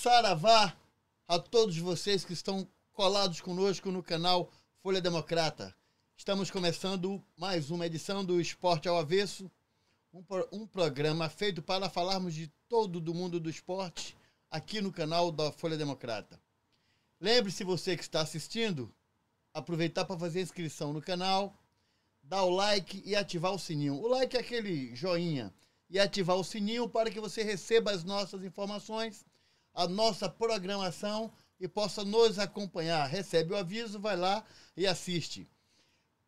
saravá a todos vocês que estão colados conosco no canal Folha Democrata. Estamos começando mais uma edição do Esporte ao Avesso, um, um programa feito para falarmos de todo do mundo do esporte aqui no canal da Folha Democrata. Lembre-se você que está assistindo, aproveitar para fazer inscrição no canal, dar o like e ativar o sininho. O like é aquele joinha e ativar o sininho para que você receba as nossas informações a nossa programação e possa nos acompanhar. Recebe o aviso, vai lá e assiste.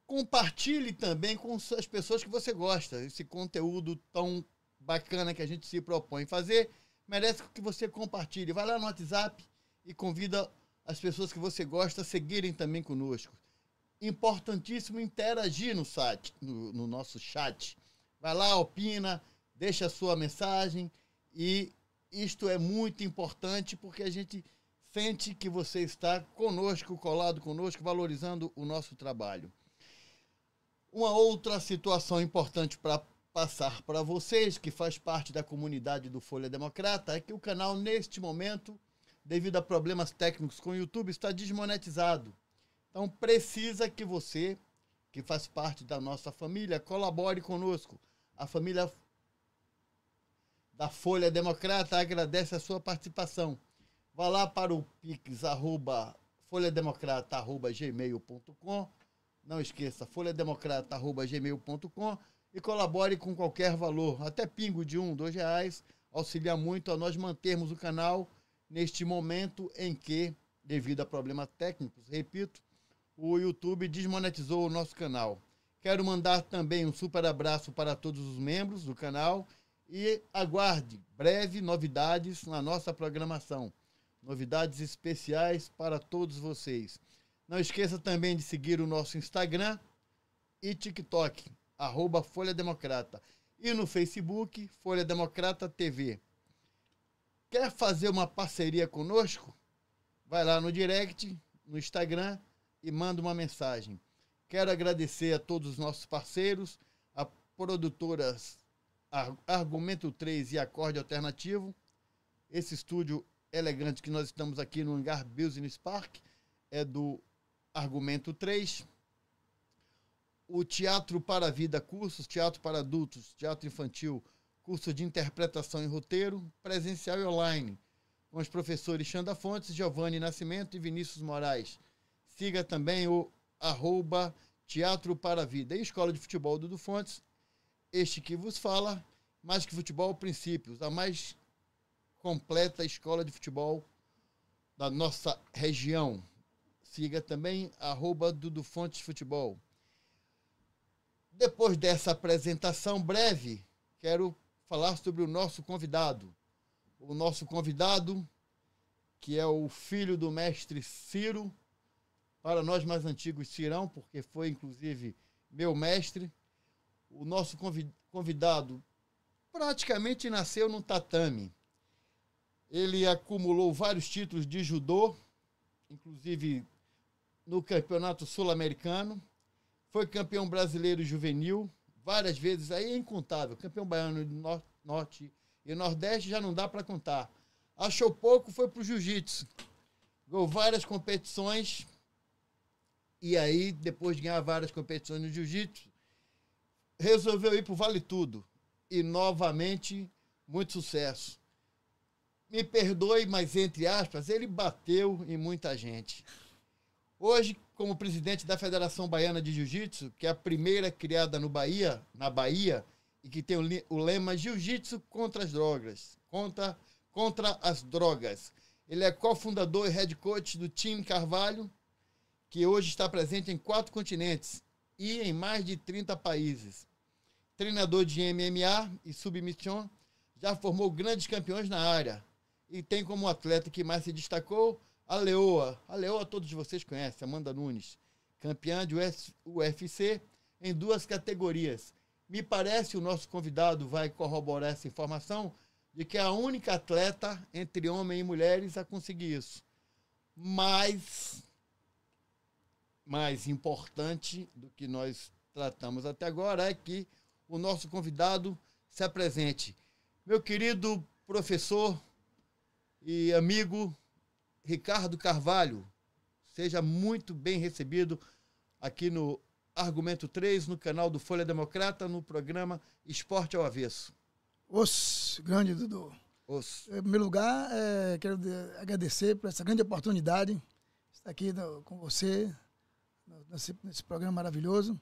Compartilhe também com as pessoas que você gosta. Esse conteúdo tão bacana que a gente se propõe fazer merece que você compartilhe. Vai lá no WhatsApp e convida as pessoas que você gosta a seguirem também conosco. Importantíssimo interagir no site, no, no nosso chat. Vai lá, opina, deixa a sua mensagem e isto é muito importante porque a gente sente que você está conosco, colado conosco, valorizando o nosso trabalho. Uma outra situação importante para passar para vocês, que faz parte da comunidade do Folha Democrata, é que o canal, neste momento, devido a problemas técnicos com o YouTube, está desmonetizado. Então, precisa que você, que faz parte da nossa família, colabore conosco. A família da Folha Democrata agradece a sua participação. Vá lá para o pix arroba Não esqueça folhademocrata@gmail.com e colabore com qualquer valor, até pingo de um, dois reais, auxilia muito a nós mantermos o canal neste momento em que, devido a problemas técnicos, repito, o YouTube desmonetizou o nosso canal. Quero mandar também um super abraço para todos os membros do canal e aguarde breve novidades na nossa programação. Novidades especiais para todos vocês. Não esqueça também de seguir o nosso Instagram e TikTok, arroba Folha Democrata. E no Facebook, Folha Democrata TV. Quer fazer uma parceria conosco? Vai lá no direct, no Instagram e manda uma mensagem. Quero agradecer a todos os nossos parceiros, a produtoras argumento 3 e acorde alternativo. Esse estúdio elegante que nós estamos aqui no hangar Business Park é do argumento 3. O Teatro para Vida cursos, teatro para adultos, teatro infantil, curso de interpretação e roteiro, presencial e online, com os professores Xanda Fontes, Giovanni Nascimento e Vinícius Moraes. Siga também o arroba Teatro para a Vida e Escola de Futebol Dudu Fontes, este que vos fala, mais que futebol, princípios, a mais completa escola de futebol da nossa região. Siga também arroba Dudu Fontes Futebol. Depois dessa apresentação breve, quero falar sobre o nosso convidado. O nosso convidado, que é o filho do mestre Ciro, para nós mais antigos, Cirão, porque foi inclusive meu mestre o nosso convidado praticamente nasceu num tatame. Ele acumulou vários títulos de judô, inclusive no Campeonato Sul-Americano. Foi campeão brasileiro juvenil várias vezes, aí é incontável. Campeão baiano norte, norte e Nordeste já não dá para contar. Achou pouco, foi para o jiu-jitsu. Ganhou várias competições. E aí, depois de ganhar várias competições no jiu-jitsu, resolveu ir para o Vale Tudo. E novamente, muito sucesso. Me perdoe, mas entre aspas, ele bateu em muita gente. Hoje, como presidente da Federação Baiana de Jiu-Jitsu, que é a primeira criada no Bahia, na Bahia, e que tem o, lema Jiu-Jitsu contra as drogas, contra, contra as drogas. Ele é cofundador e head coach do time Carvalho, que hoje está presente em quatro continentes e em mais de 30 países treinador de MMA e submission, já formou grandes campeões na área e tem como atleta que mais se destacou a Leoa. A Leoa todos vocês conhecem, Amanda Nunes, campeã de UFC em duas categorias. Me parece o nosso convidado vai corroborar essa informação de que é a única atleta entre homens e mulheres a conseguir isso. Mas mais importante do que nós tratamos até agora é que o nosso convidado se apresente. Meu querido professor e amigo Ricardo Carvalho, seja muito bem recebido aqui no Argumento 3, no canal do Folha Democrata, no programa Esporte ao Avesso. Os, grande Dudu. Os. Em primeiro lugar, é, quero agradecer por essa grande oportunidade de estar aqui no, com você, nesse, nesse programa maravilhoso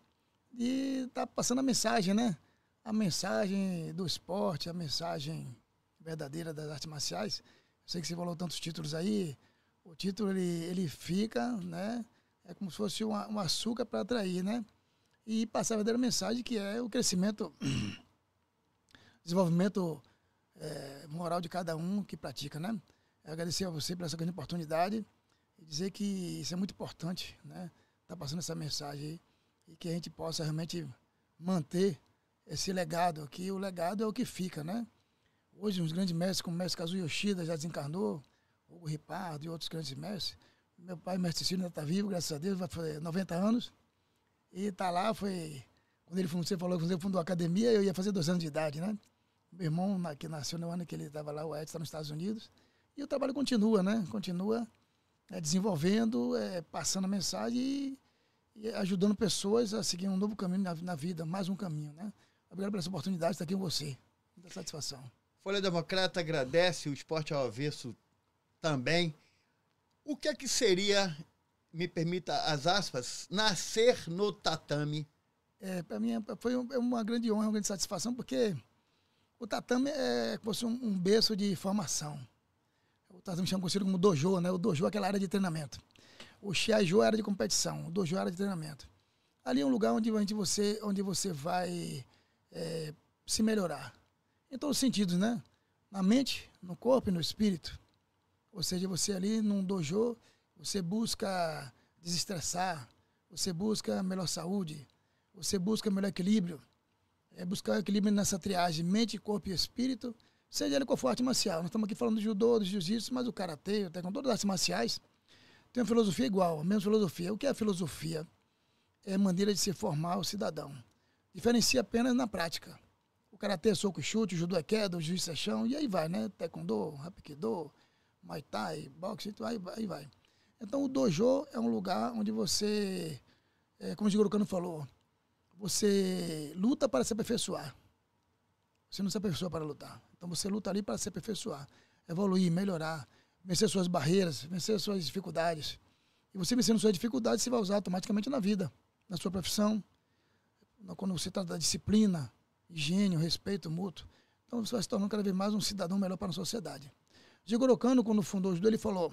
de estar tá passando a mensagem, né? A mensagem do esporte, a mensagem verdadeira das artes marciais. Eu sei que você falou tantos títulos aí. O título, ele, ele fica, né? É como se fosse um, um açúcar para atrair, né? E passar a verdadeira mensagem, que é o crescimento, desenvolvimento é, moral de cada um que pratica, né? Eu agradecer a você pela essa grande oportunidade e dizer que isso é muito importante, né? Tá passando essa mensagem aí e que a gente possa realmente manter esse legado aqui. O legado é o que fica, né? Hoje, uns grandes mestres, como o mestre Kazu Yoshida, já desencarnou, Hugo Ripardo e outros grandes mestres. Meu pai, mestre Ciro, ainda está vivo, graças a Deus, vai fazer 90 anos. E está lá, foi... Quando ele fundou, você falou que fundou a academia, eu ia fazer dois anos de idade, né? Meu irmão, que nasceu no ano que ele estava lá, o Edson, está nos Estados Unidos. E o trabalho continua, né? Continua é, desenvolvendo, é, passando a mensagem e e ajudando pessoas a seguir um novo caminho na, na vida, mais um caminho, né? Obrigado pela oportunidade de estar aqui com você. Muita satisfação. Folha Democrata agradece o Esporte ao Avesso também. O que é que seria, me permita as aspas, nascer no tatame? É, para mim é, foi é uma grande honra, uma grande satisfação, porque o tatame é como se fosse um, um berço de formação. O tatame chama conhecido como dojo, né? O dojo é aquela área de treinamento. O Shiaju era de competição, o Dojo era de treinamento. Ali é um lugar onde, onde, você, onde você vai é, se melhorar. Em todos os sentidos, né? Na mente, no corpo e no espírito. Ou seja, você ali num dojo, você busca desestressar, você busca melhor saúde, você busca melhor equilíbrio. É buscar equilíbrio nessa triagem mente, corpo e espírito, seja ele qual for arte marcial. Nós estamos aqui falando do judô, do jiu-jitsu, mas o karatê, até com todas as artes marciais, tem uma filosofia igual, a mesma filosofia. O que é filosofia? É maneira de se formar o cidadão. Diferencia apenas na prática. O karatê é soco e chute, o judô é queda, o juiz é chão, e aí vai, né? Taekwondo, rapkido Muay Thai, boxe, aí, aí vai. Então o dojo é um lugar onde você, é, como o Jigoro Kano falou, você luta para se aperfeiçoar. Você não se aperfeiçoa para lutar. Então você luta ali para se aperfeiçoar, evoluir, melhorar vencer suas barreiras, vencer suas dificuldades. E você vencendo suas dificuldades, você vai usar automaticamente na vida, na sua profissão, quando você trata da disciplina, higiene, respeito mútuo. Então você vai se tornando cada vez mais um cidadão melhor para a sociedade. Jigoro Kano, quando fundou o judô, ele falou: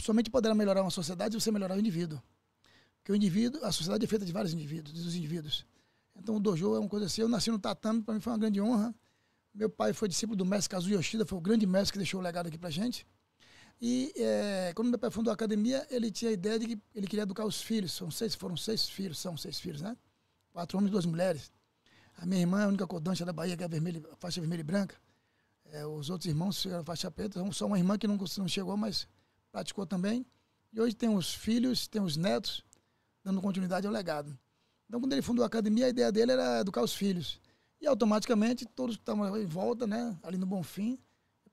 somente poderá melhorar uma sociedade se você melhorar o indivíduo. Porque o indivíduo, a sociedade é feita de vários indivíduos, dos indivíduos. Então o dojo é uma coisa assim. Eu nasci no tatame, para mim foi uma grande honra. Meu pai foi discípulo do mestre Kazuo Yoshida, foi o grande mestre que deixou o legado aqui pra gente. E é, quando meu pai fundou a academia, ele tinha a ideia de que ele queria educar os filhos. São seis, foram seis filhos, são seis filhos, né? Quatro homens e duas mulheres. A minha irmã é a única codancha da Bahia que é vermelha, faixa vermelha e branca. É, os outros irmãos chegaram faixa preta. Então, só uma irmã que não, não chegou, mas praticou também. E hoje tem os filhos, tem os netos, dando continuidade ao legado. Então, quando ele fundou a academia, a ideia dele era educar os filhos. E automaticamente todos que estavam em volta, né, ali no Bonfim,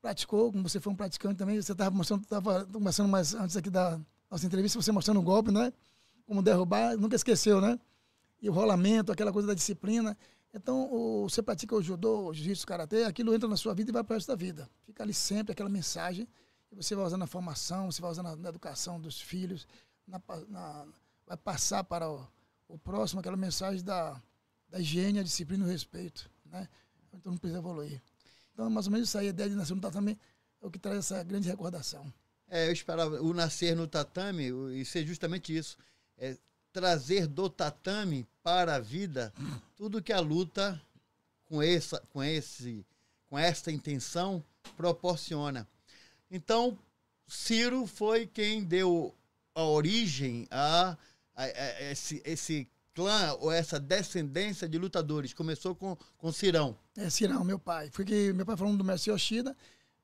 praticou, como você foi um praticante também, você estava mostrando, estava começando mais antes aqui da nossa entrevista, você mostrando o golpe, né? Como derrubar, nunca esqueceu, né? E o rolamento, aquela coisa da disciplina. Então, o, você pratica o judô, o jiu-jitsu, o karatê, aquilo entra na sua vida e vai para o resto da vida. Fica ali sempre aquela mensagem que você vai usar na formação, você vai usar na, na educação dos filhos, na, na, vai passar para o, o próximo aquela mensagem da, da higiene, a disciplina e o respeito. Né? Então não precisa evoluir. Então, mais ou menos isso aí, a ideia de nascer no tatame é o que traz essa grande recordação. É, eu esperava o nascer no tatame e ser justamente isso. É trazer do tatame para a vida tudo que a luta com essa com esse com esta intenção proporciona. Então, Ciro foi quem deu a origem a, a, a esse, esse clã ou essa descendência de lutadores? Começou com, com Cirão. É, Cirão, meu pai. Foi que meu pai falou do Mestre Yoshida,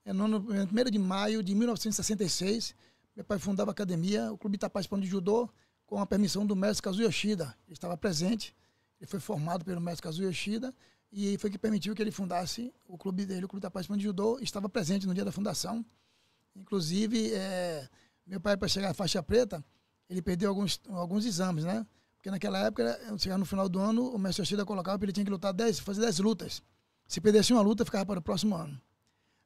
é, no, 1 é, de maio de 1966. Meu pai fundava a academia, o clube está participando de judô com a permissão do mestre Kazuo Yoshida. Ele estava presente, ele foi formado pelo mestre Kazuo Yoshida e foi que permitiu que ele fundasse o clube dele, o clube da participando de judô, estava presente no dia da fundação. Inclusive, é, meu pai para chegar à faixa preta, ele perdeu alguns alguns exames, né? Porque naquela época, né, chegava no final do ano, o mestre Yoshida colocava que ele tinha que lutar 10, fazer 10 lutas. Se perdesse uma luta, ficava para o próximo ano.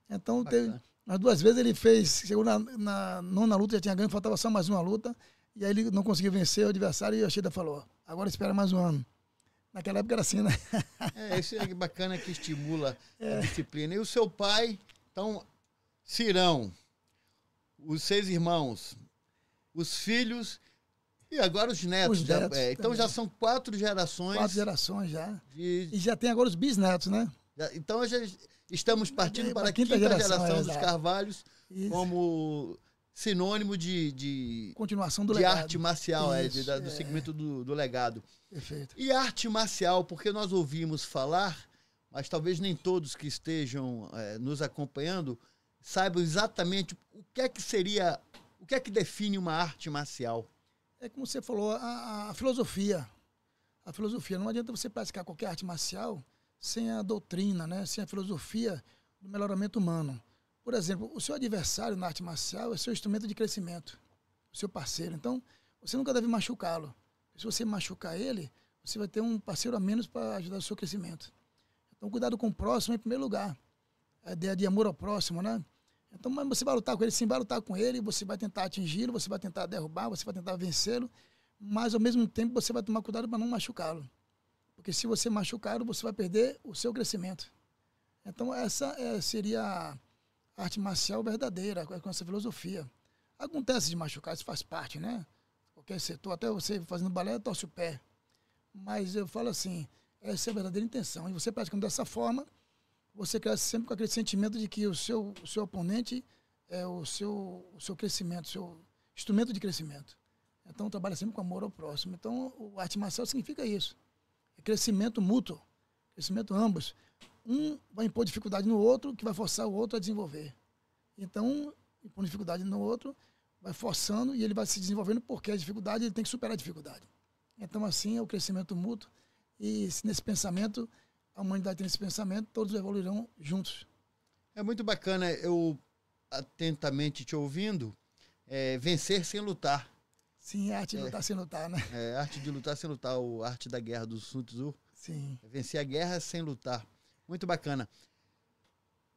Então, teve, Mas duas vezes ele fez, chegou na, na nona luta, já tinha ganho, faltava só mais uma luta. E aí ele não conseguiu vencer o adversário e o Yoshida falou, agora espera mais um ano. Naquela época era assim, né? é, isso é bacana que estimula é. a disciplina. E o seu pai, então, Cirão, os seis irmãos, os filhos e agora os netos. Os netos já, é, então já são quatro gerações. Quatro gerações já. De... E já tem agora os bisnetos, né? Então já estamos é, partindo é, para a quinta, quinta geração, geração dos Carvalhos Isso. como sinônimo de, de continuação do de legado. arte marcial, Isso, é, de, da, do é. segmento do, do legado. Perfeito. E arte marcial, porque nós ouvimos falar, mas talvez nem todos que estejam é, nos acompanhando saibam exatamente o que é que seria, o que é que define uma arte marcial é como você falou, a, a filosofia. A filosofia. Não adianta você praticar qualquer arte marcial sem a doutrina, né? sem a filosofia do melhoramento humano. Por exemplo, o seu adversário na arte marcial é seu instrumento de crescimento, o seu parceiro. Então, você nunca deve machucá-lo. Se você machucar ele, você vai ter um parceiro a menos para ajudar o seu crescimento. Então, cuidado com o próximo em primeiro lugar. A é ideia de amor ao próximo, né? Então, mas você vai lutar com ele, sim, vai lutar com ele, você vai tentar atingi-lo, você vai tentar derrubar, você vai tentar vencê-lo, mas ao mesmo tempo você vai tomar cuidado para não machucá-lo. Porque se você machucá-lo, você vai perder o seu crescimento. Então, essa é, seria a arte marcial verdadeira, com essa filosofia. Acontece de machucar, isso faz parte, né? Qualquer setor, até você fazendo balé, torce o pé. Mas eu falo assim, essa é a verdadeira intenção. E você praticando dessa forma, você cresce sempre com aquele sentimento de que o seu, o seu oponente é o seu, o seu crescimento, o seu instrumento de crescimento. Então, trabalha sempre com amor ao próximo. Então, o arte marcial significa isso. É crescimento mútuo, crescimento ambos. Um vai impor dificuldade no outro, que vai forçar o outro a desenvolver. Então, um impõe dificuldade no outro, vai forçando e ele vai se desenvolvendo porque a dificuldade, ele tem que superar a dificuldade. Então, assim, é o crescimento mútuo. E nesse pensamento, a humanidade tem esse pensamento, todos evoluirão juntos. É muito bacana eu atentamente te ouvindo. É, vencer sem lutar. Sim, é a arte de é, lutar sem lutar, né? É, arte de lutar sem lutar, o arte da guerra do Sun Tzu. Sim. É vencer a guerra sem lutar. Muito bacana.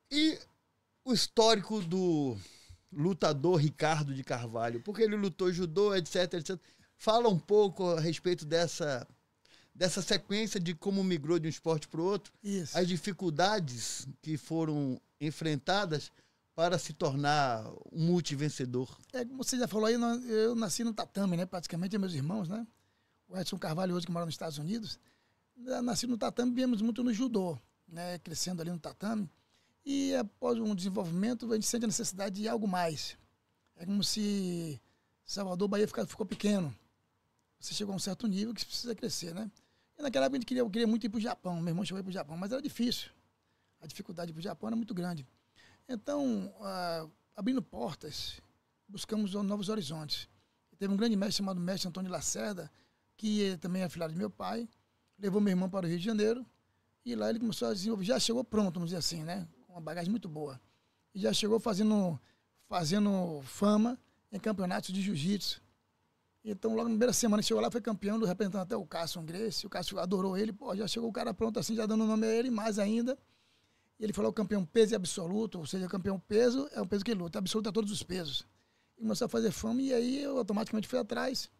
E o histórico do lutador Ricardo de Carvalho, porque ele lutou judô, etc, etc. Fala um pouco a respeito dessa dessa sequência de como migrou de um esporte para o outro, Isso. as dificuldades que foram enfrentadas para se tornar um multivencedor. É, como você já falou aí, eu nasci no tatame, né? Praticamente meus irmãos, né? O Edson Carvalho hoje que mora nos Estados Unidos, né, nasci no tatame, viemos muito no judô, né? Crescendo ali no tatame. E após um desenvolvimento, a gente sente a necessidade de algo mais. É como se Salvador Bahia ficou pequeno. Você chegou a um certo nível que você precisa crescer, né? E naquela época a gente queria, eu queria muito ir para o Japão. Meu irmão chegou para o Japão, mas era difícil. A dificuldade para o Japão era muito grande. Então, ah, abrindo portas, buscamos novos horizontes. teve um grande mestre chamado Mestre Antônio Lacerda, que é também é afilhado de meu pai, levou meu irmão para o Rio de Janeiro. E lá ele começou a desenvolver. Já chegou pronto, vamos dizer assim, né? Com uma bagagem muito boa. E já chegou fazendo, fazendo fama em campeonatos de jiu-jitsu então, logo na primeira semana chegou lá, foi campeão, representando até o Cássio Grace. O Cássio adorou ele, pô, já chegou o cara pronto assim, já dando o nome a ele, mais ainda. Ele falou campeão peso é absoluto, ou seja, campeão peso é o peso que luta, é absoluto é todos os pesos. E começou a fazer fama e aí eu automaticamente fui atrás.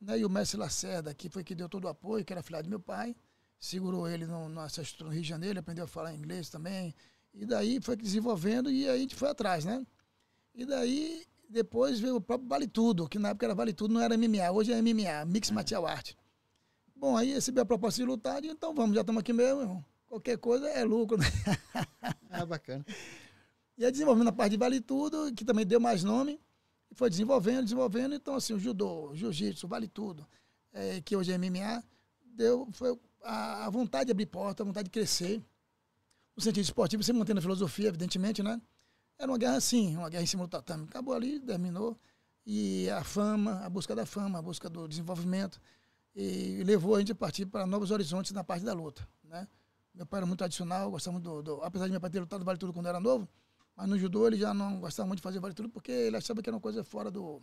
Né? E o mestre Lacerda, que foi que deu todo o apoio, que era filho do meu pai, segurou ele no, no, no Rio de Janeiro, aprendeu a falar inglês também. E daí foi desenvolvendo e aí a gente foi atrás, né? E daí depois veio o próprio Vale Tudo, que na época era Vale Tudo, não era MMA, hoje é MMA, Mix é. Martial Art. Bom, aí recebi a proposta de lutar, e então vamos, já estamos aqui mesmo, irmão. Qualquer coisa é lucro. Né? Ah, bacana. E aí desenvolvendo a parte de Vale Tudo, que também deu mais nome, e foi desenvolvendo, desenvolvendo, então assim, o judô, jiu-jitsu, Vale Tudo, é, que hoje é MMA, deu, foi a, a vontade de abrir porta, a vontade de crescer. O sentido esportivo, você mantendo a filosofia, evidentemente, né? Era uma guerra assim, uma guerra em cima do tatame. Acabou ali, terminou. E a fama, a busca da fama, a busca do desenvolvimento, e levou a gente a partir para novos horizontes na parte da luta. Né? Meu pai era muito tradicional, gostava muito do, do Apesar de meu pai ter lutado vale tudo quando era novo, mas no judô ele já não gostava muito de fazer vale tudo, porque ele achava que era uma coisa fora do,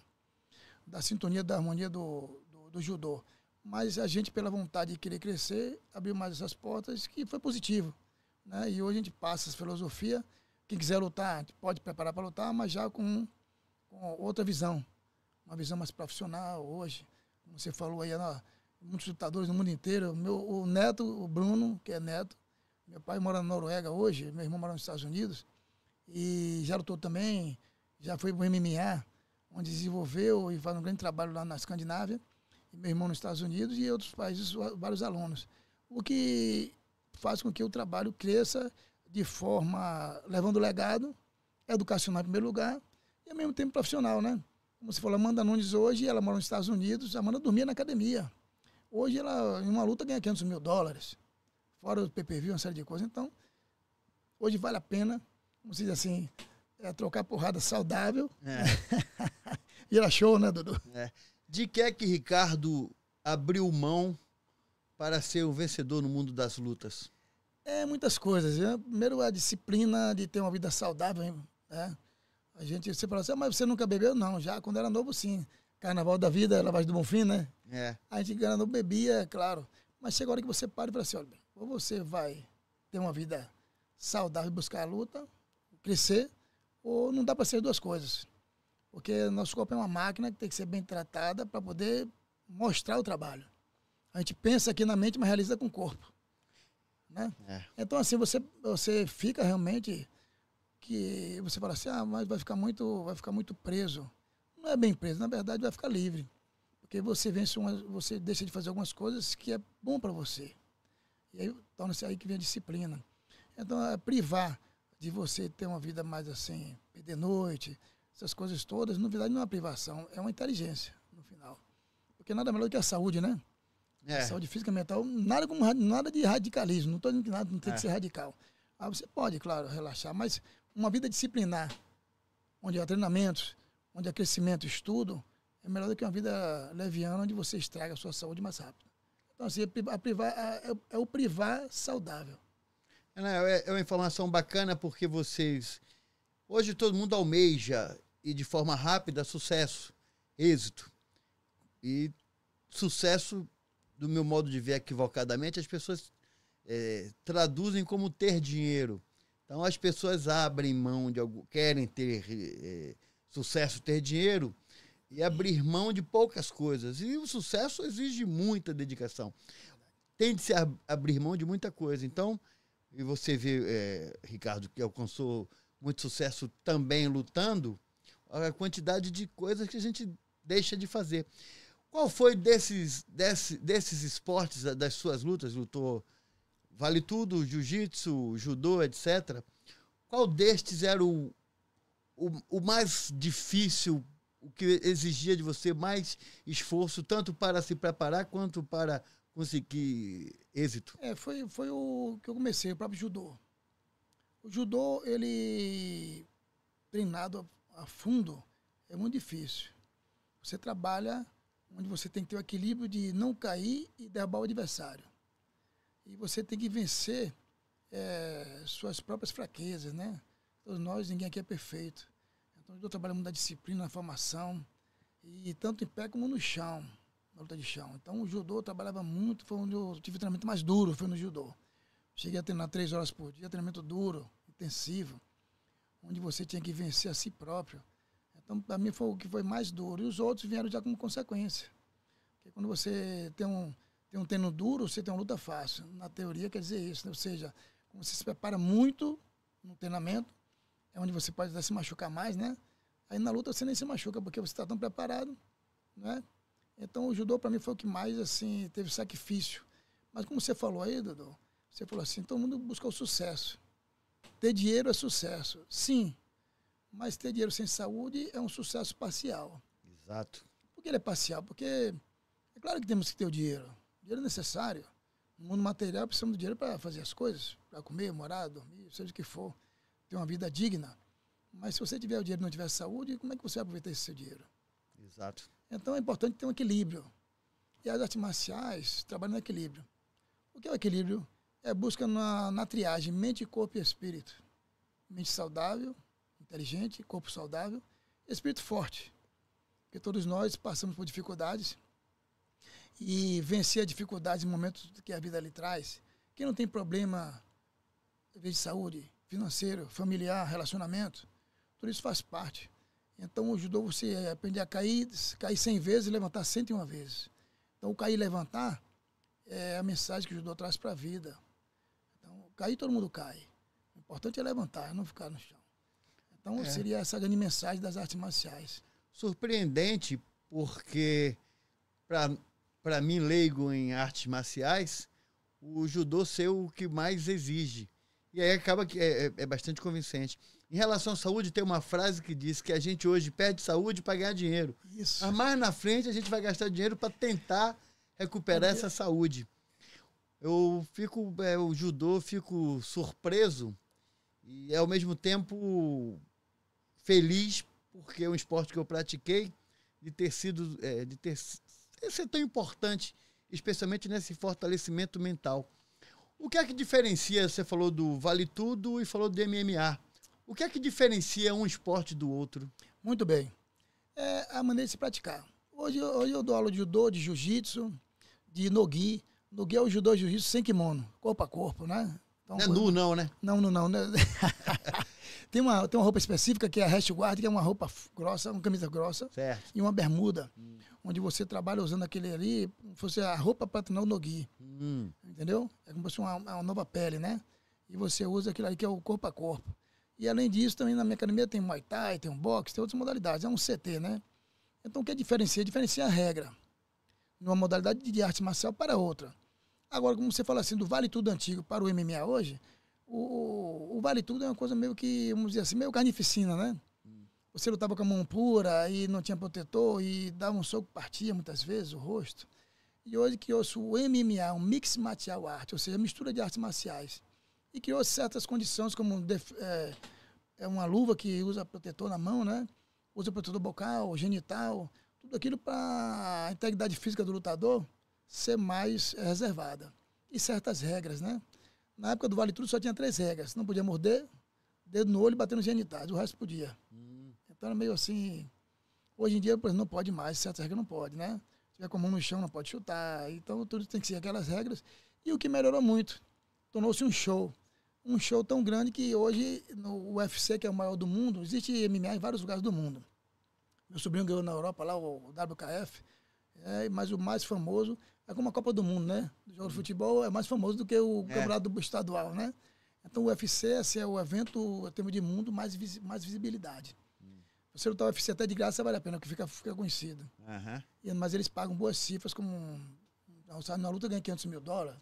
da sintonia, da harmonia do, do, do judô. Mas a gente, pela vontade de querer crescer, abriu mais essas portas, que foi positivo. Né? E hoje a gente passa essa filosofia quem quiser lutar, pode preparar para lutar, mas já com, com, outra visão. Uma visão mais profissional hoje. Como você falou aí, muitos lutadores no mundo inteiro. Meu, o neto, o Bruno, que é neto, meu pai mora na Noruega hoje, meu irmão mora nos Estados Unidos. E já lutou também, já foi para o MMA, onde desenvolveu e faz um grande trabalho lá na Escandinávia. E meu irmão nos Estados Unidos e outros países, vários alunos. O que faz com que o trabalho cresça de forma levando legado educacional em primeiro lugar e ao mesmo tempo profissional, né? Como você falou, Amanda Nunes hoje, ela mora nos Estados Unidos, a Amanda dormia na academia. Hoje ela, em uma luta, ganha 500 mil dólares, fora do PPV, uma série de coisas. Então, hoje vale a pena, como se diz assim, é, trocar porrada saudável. É. e era show, né, Dudu? É. De que é que Ricardo abriu mão para ser o vencedor no mundo das lutas? É muitas coisas. Né? Primeiro a disciplina de ter uma vida saudável, né? A gente sempre fala assim, ah, mas você nunca bebeu? Não, já quando era novo sim. Carnaval da vida, lavagem do Bonfim, né? É. A gente era novo bebia, claro. Mas chega a hora que você para e fala assim, olha, ou você vai ter uma vida saudável, e buscar a luta, crescer, ou não dá para ser duas coisas. Porque nosso corpo é uma máquina que tem que ser bem tratada para poder mostrar o trabalho. A gente pensa aqui na mente, mas realiza com o corpo. Né? É. Então, assim, você, você fica realmente que você fala assim, ah, mas vai ficar muito, vai ficar muito preso. Não é bem preso, na verdade vai ficar livre. Porque você vence uma, você deixa de fazer algumas coisas que é bom para você. E aí torna-se aí que vem a disciplina. Então, é privar de você ter uma vida mais assim, perder noite, essas coisas todas, na verdade não é uma privação, é uma inteligência no final. Porque nada melhor do que a saúde, né? É. Saúde física e mental, nada, como, nada de radicalismo. Não estou dizendo que nada não tem é. que ser radical. Ah, você pode, claro, relaxar, mas uma vida disciplinar, onde há treinamentos, onde há crescimento, estudo, é melhor do que uma vida leviana, onde você estraga a sua saúde mais rápido. Então, assim, é, privar, é, é o privar saudável. É, é uma informação bacana porque vocês. Hoje todo mundo almeja e de forma rápida sucesso, êxito. E sucesso do meu modo de ver equivocadamente, as pessoas é, traduzem como ter dinheiro. Então as pessoas abrem mão de algo, querem ter é, sucesso, ter dinheiro e abrir mão de poucas coisas. E o sucesso exige muita dedicação. Tem de se ab abrir mão de muita coisa. Então, e você vê, é, Ricardo, que alcançou muito sucesso também lutando, a quantidade de coisas que a gente deixa de fazer. Qual foi desses, desse, desses esportes, das suas lutas, lutou vale tudo, jiu-jitsu, judô, etc. Qual destes era o, o, o, mais difícil, o que exigia de você mais esforço, tanto para se preparar quanto para conseguir êxito? É, foi, foi o que eu comecei, o próprio judô. O judô, ele treinado a fundo, é muito difícil. Você trabalha onde você tem que ter o equilíbrio de não cair e derrubar o adversário. E você tem que vencer é, suas próprias fraquezas, né? Todos nós, ninguém aqui é perfeito. Então, eu trabalho muito na disciplina, na formação, e tanto em pé como no chão, na luta de chão. Então, o judô eu trabalhava muito, foi onde eu tive o treinamento mais duro, foi no judô. Cheguei a treinar três horas por dia, treinamento duro, intensivo, onde você tinha que vencer a si próprio. Então, para mim, foi o que foi mais duro. E os outros vieram já como consequência. Porque quando você tem um, tem um treino duro, você tem uma luta fácil. Na teoria, quer dizer isso. Né? Ou seja, você se prepara muito no treinamento, é onde você pode até se machucar mais, né? Aí na luta você nem se machuca, porque você está tão preparado, né? Então, o judô, para mim, foi o que mais, assim, teve sacrifício. Mas como você falou aí, Dudu, você falou assim, todo então, mundo busca o sucesso. Ter dinheiro é sucesso. Sim, mas ter dinheiro sem saúde é um sucesso parcial. Exato. Por que ele é parcial? Porque é claro que temos que ter o dinheiro. O dinheiro é necessário. No mundo material, precisamos do dinheiro para fazer as coisas, para comer, morar, dormir, seja o que for, ter uma vida digna. Mas se você tiver o dinheiro e não tiver saúde, como é que você vai aproveitar esse seu dinheiro? Exato. Então é importante ter um equilíbrio. E as artes marciais trabalham no equilíbrio. O que é o equilíbrio? É busca na, na triagem mente, corpo e espírito. Mente saudável, inteligente, corpo saudável, espírito forte. Porque todos nós passamos por dificuldades e vencer a dificuldade em momentos que a vida lhe traz. Quem não tem problema de saúde, financeiro, familiar, relacionamento, tudo isso faz parte. Então, o judô você aprende aprender a cair, cair 100 vezes e levantar 101 vezes. Então, o cair e levantar é a mensagem que o judô traz para a vida. Então, cair, todo mundo cai. O importante é levantar, não ficar no chão. Então é. seria essa grande mensagem das artes marciais. Surpreendente, porque para mim, leigo em artes marciais, o judô ser o que mais exige. E aí acaba que é, é, é, bastante convincente. Em relação à saúde, tem uma frase que diz que a gente hoje perde saúde para ganhar dinheiro. Isso. Mas mais na frente a gente vai gastar dinheiro para tentar recuperar essa saúde. Eu fico, é, o judô, fico surpreso e ao mesmo tempo feliz, porque é um esporte que eu pratiquei, de ter sido, é, de ter ser tão importante, especialmente nesse fortalecimento mental. O que é que diferencia, você falou do Vale Tudo e falou do MMA. O que é que diferencia um esporte do outro? Muito bem. É a maneira de se praticar. Hoje, hoje eu dou aula de judô, de jiu-jitsu, de nogi. Nogi é o judô jiu-jitsu sem kimono, corpo a corpo, né? Então, não é nu, não, né? Não, não, não. Né? Tem uma, tem uma roupa específica que é a guard que é uma roupa grossa, uma camisa grossa certo. e uma bermuda, hum. onde você trabalha usando aquele ali, fosse a roupa patronal no gui. Hum. Entendeu? É como se fosse uma, uma nova pele, né? E você usa aquilo ali que é o corpo a corpo. E além disso, também na minha academia tem Muay Thai, tem um boxe, tem outras modalidades. É um CT, né? Então o que é diferencia? Diferencia a regra. Numa modalidade de arte marcial para outra. Agora, como você fala assim, do vale tudo antigo para o MMA hoje, o, o Vale Tudo é uma coisa meio que, vamos dizer assim, meio carnificina, né? Você lutava com a mão pura e não tinha protetor e dava um soco, partia muitas vezes o rosto. E hoje criou-se o MMA, o mix martial arte, ou seja, mistura de artes marciais. E criou certas condições, como é, é uma luva que usa protetor na mão, né? Usa protetor bocal, genital, tudo aquilo para a integridade física do lutador ser mais reservada. E certas regras, né? Na época do Vale Tudo só tinha três regras. Não podia morder, dedo no olho e bater nos genitais. O resto podia. Hum. Então era meio assim. Hoje em dia, por exemplo, não pode mais, certas regras não pode, né? Se tiver com a mão no chão, não pode chutar. Então tudo tem que ser aquelas regras. E o que melhorou muito, tornou-se um show. Um show tão grande que hoje no UFC, que é o maior do mundo, existe MMA em vários lugares do mundo. Meu sobrinho ganhou na Europa lá o WKF, é, mas o mais famoso é como a Copa do Mundo, né? O jogo de uhum. futebol é mais famoso do que o é. campeonato estadual, né? Então o UFC é o evento, em termos de mundo, mais, vis mais visibilidade. Uhum. Você lutar o UFC até de graça vale a pena, porque fica, fica conhecido. Uhum. E, mas eles pagam boas cifras, como na luta ganha 500 mil dólares.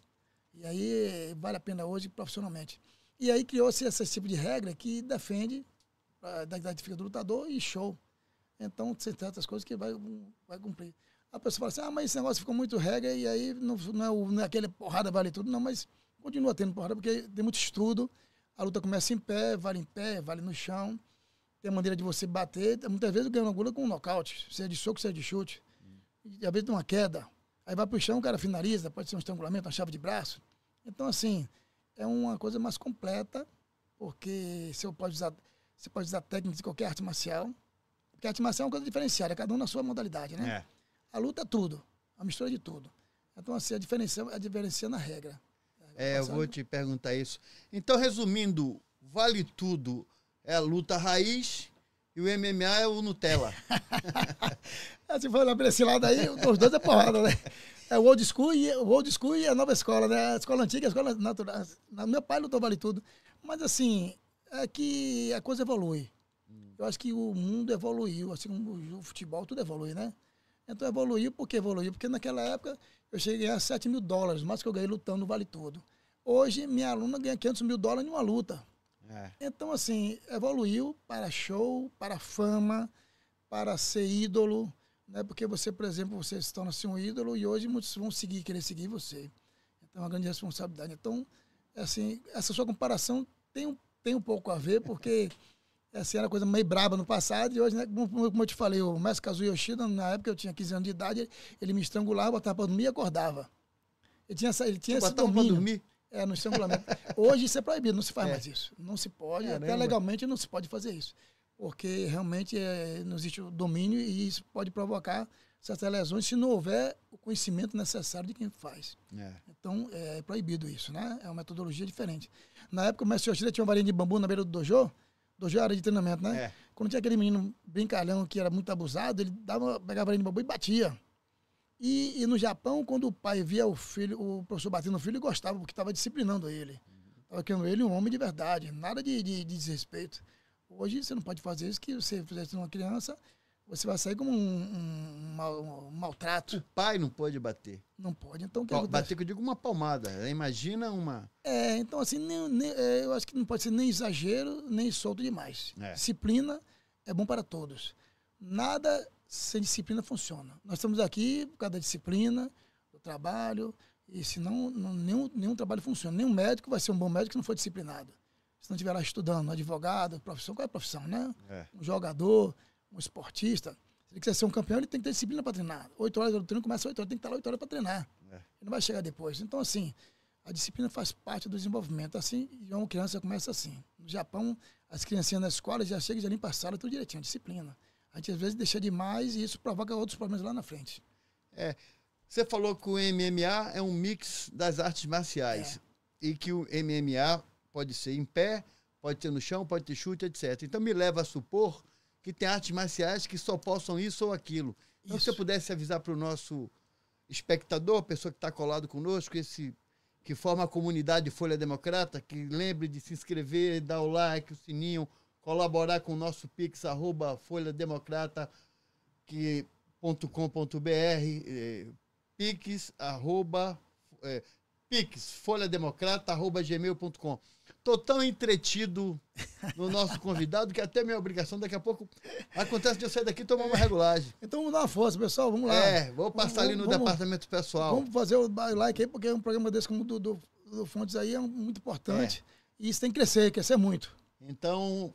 E aí vale a pena hoje profissionalmente. E aí criou-se esse tipo de regra que defende eh, da identificação do lutador e show. Então, tem certas coisas que vai, vai cumprir. A pessoa fala assim, ah, mas esse negócio ficou muito regra e aí não, não é, o, não é aquele porrada vale tudo. Não, mas continua tendo porrada, porque tem muito estudo. A luta começa em pé, vale em pé, vale no chão. Tem a maneira de você bater. Muitas vezes ganha uma gula com um nocaute, seja de soco, seja de chute. E às vezes tem uma queda. Aí vai pro chão, o cara finaliza, pode ser um estrangulamento, uma chave de braço. Então, assim, é uma coisa mais completa, porque você pode usar, você pode usar técnicas de qualquer arte marcial. Porque a arte marcial é uma coisa diferenciada, cada um na sua modalidade, né? É. A luta é tudo, a mistura é de tudo. Então, assim, a diferença, a diferença na regra. É, eu vou te perguntar isso. Então, resumindo, vale tudo. É a luta raiz e o MMA é o Nutella. É, se for lá pra esse lado aí, os dois é porrada, né? É o old school e, o old school e a nova escola, né? A escola antiga, a escola natural. Meu pai lutou vale tudo. Mas, assim, é que a coisa evolui. Eu acho que o mundo evoluiu, assim como o futebol, tudo evolui, né? Então evoluiu, porque evoluiu? Porque naquela época eu cheguei a 7 mil dólares, mais que eu ganhei lutando no Vale Tudo. Hoje, minha aluna ganha 500 mil dólares em uma luta. É. Então, assim, evoluiu para show, para fama, para ser ídolo. Né? Porque você, por exemplo, você se torna assim um ídolo e hoje muitos vão seguir, querer seguir você. Então, é uma grande responsabilidade. Então, é assim, essa sua comparação tem, tem um pouco a ver, porque Assim, era coisa meio braba no passado, e hoje, né, como eu te falei, o mestre Kazuo Yoshida, na época eu tinha 15 anos de idade, ele me estrangulava, botava para dormir e acordava. Ele tinha, essa, ele tinha esse domínio. É, no estrangulamento. hoje isso é proibido, não se faz é. mais isso. Não se pode, é, até legalmente não se pode fazer isso. Porque realmente é, não existe o domínio e isso pode provocar certas lesões se não houver o conhecimento necessário de quem faz. É. Então, é proibido isso, né? É uma metodologia diferente. Na época, o mestre Yoshida tinha uma varinha de bambu na beira do dojo, dois horas de treinamento, né? É. Quando tinha aquele menino brincalhão que era muito abusado, ele dava, pegava ele no babu e batia. E, e, no Japão, quando o pai via o filho, o professor batendo no filho, ele gostava, porque estava disciplinando ele. Estava criando ele um homem de verdade, nada de, de, de desrespeito. Hoje você não pode fazer isso que você fizesse uma criança, você vai sair como um, um, um, um, maltrato. O pai não pode bater. Não pode, então... Que bater, que eu digo, uma palmada. Né? Imagina uma... É, então assim, nem, nem, é, eu acho que não pode ser nem exagero, nem solto demais. É. Disciplina é bom para todos. Nada sem disciplina funciona. Nós estamos aqui por causa da disciplina, do trabalho, e senão não, nenhum, nenhum trabalho funciona. Nenhum médico vai ser um bom médico se não for disciplinado. Se não estiver lá estudando, advogado, profissão, qual é a profissão, né? É. Um jogador um esportista, se ele quiser ser um campeão, ele tem que ter disciplina para treinar. Oito horas do treino começa oito horas, tem que estar lá oito horas para treinar. É. Ele não vai chegar depois. Então, assim, a disciplina faz parte do desenvolvimento. Assim, e uma criança começa assim. No Japão, as criancinhas na escola já chegam, já nem a sala, tudo direitinho, disciplina. A gente às vezes deixa demais e isso provoca outros problemas lá na frente. É. Você falou que o MMA é um mix das artes marciais. É. E que o MMA pode ser em pé, pode ser no chão, pode ter chute, etc. Então me leva a supor que tem artes marciais que só possam isso ou aquilo. Então, se eu pudesse avisar para o nosso espectador, pessoa que está colado conosco, esse que forma a comunidade Folha Democrata, que lembre de se inscrever, dar o like, o sininho, colaborar com o nosso pix, arroba folhademocrata.com.br, eh, pix, arroba, eh, Pix, folhademocrata.gmail.com. Tô tão entretido no nosso convidado que até minha obrigação daqui a pouco acontece de eu sair daqui e tomar uma regulagem. Então vamos dar uma força, pessoal. Vamos lá. É, vou passar vamos, ali no vamos, departamento pessoal. Vamos fazer o like aí, porque um programa desse como o do, do, do Fontes aí é muito importante. É. E isso tem que crescer, crescer muito. Então,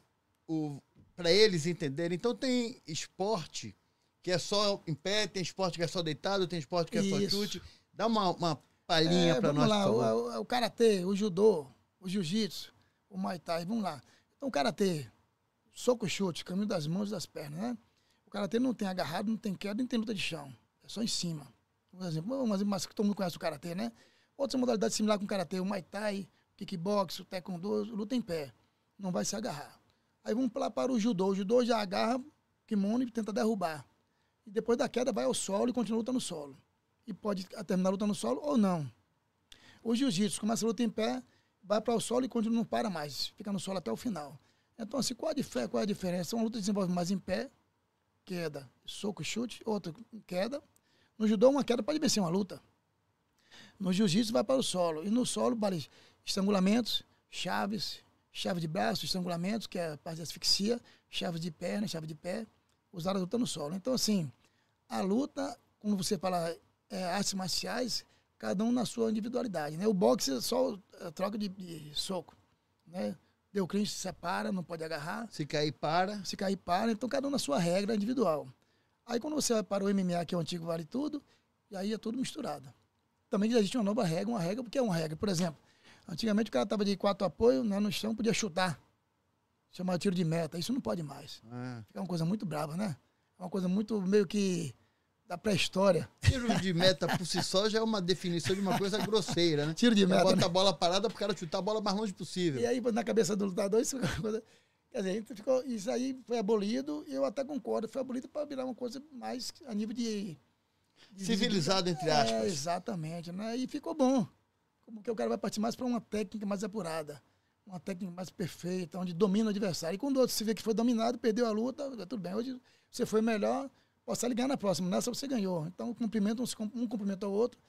para eles entenderem, então tem esporte que é só em pé, tem esporte que é só deitado, tem esporte que é isso. só chute. Dá uma, uma palhinha é, para nós. Vamos lá, o, é o, é o karatê, o judô, o jiu-jitsu, o muay thai, vamos lá. Então, o karatê, soco, chute, caminho das mãos e das pernas, né? O karatê não tem agarrado, não tem queda, nem tem luta de chão. É só em cima. por exemplo, mas que todo mundo conhece o karatê, né? Outras modalidades similares com o karatê, o muay thai, o kickbox, o taekwondo, luta em pé. Não vai se agarrar. Aí vamos lá para o judô. O judô já agarra o kimono e tenta derrubar. E depois da queda vai ao solo e continua lutando no solo e pode terminar a luta no solo ou não. O jiu-jitsu começa a luta em pé, vai para o solo e continua, não para mais, fica no solo até o final. Então, assim, qual a, qual é a diferença? Uma luta desenvolve mais em pé, queda, soco, chute, outra queda. No judô, uma queda pode vencer uma luta. No jiu-jitsu, vai para o solo. E no solo, vale estrangulamentos, chaves, chave de braço, estrangulamentos, que é a parte de asfixia, chaves de perna, chave de pé, usar a luta no solo. Então, assim, a luta, como você fala é, artes marciais, cada um na sua individualidade. Né? O boxe é só é, troca de, de, soco. Né? Deu se separa, não pode agarrar. Se cair, para. Se cair, para. Então, cada um na sua regra individual. Aí, quando você vai para o MMA, que é o antigo Vale Tudo, e aí é tudo misturado. Também existe uma nova regra, uma regra, porque é uma regra. Por exemplo, antigamente o cara estava de quatro apoio, né, no chão, podia chutar. Chamar tiro de meta. Isso não pode mais. É. uma coisa muito brava, né? É Uma coisa muito meio que da pré-história. Tiro de meta por si só já é uma definição de uma coisa grosseira, né? Tiro de meta. Bota né? a bola parada pro cara chutar a bola mais longe possível. E aí, na cabeça do lutador, isso, quer dizer, ficou, isso aí foi abolido, e eu até concordo, foi abolido para virar uma coisa mais a nível de. de Civilizado, de, entre é, aspas. É, exatamente, né? E ficou bom. Como que o cara vai partir mais para uma técnica mais apurada, uma técnica mais perfeita, onde domina o adversário. E quando o outro se vê que foi dominado, perdeu a luta, tudo bem. Hoje você foi melhor possa ligar na próxima. Nessa né? você ganhou. Então, cumprimenta um, um ao outro,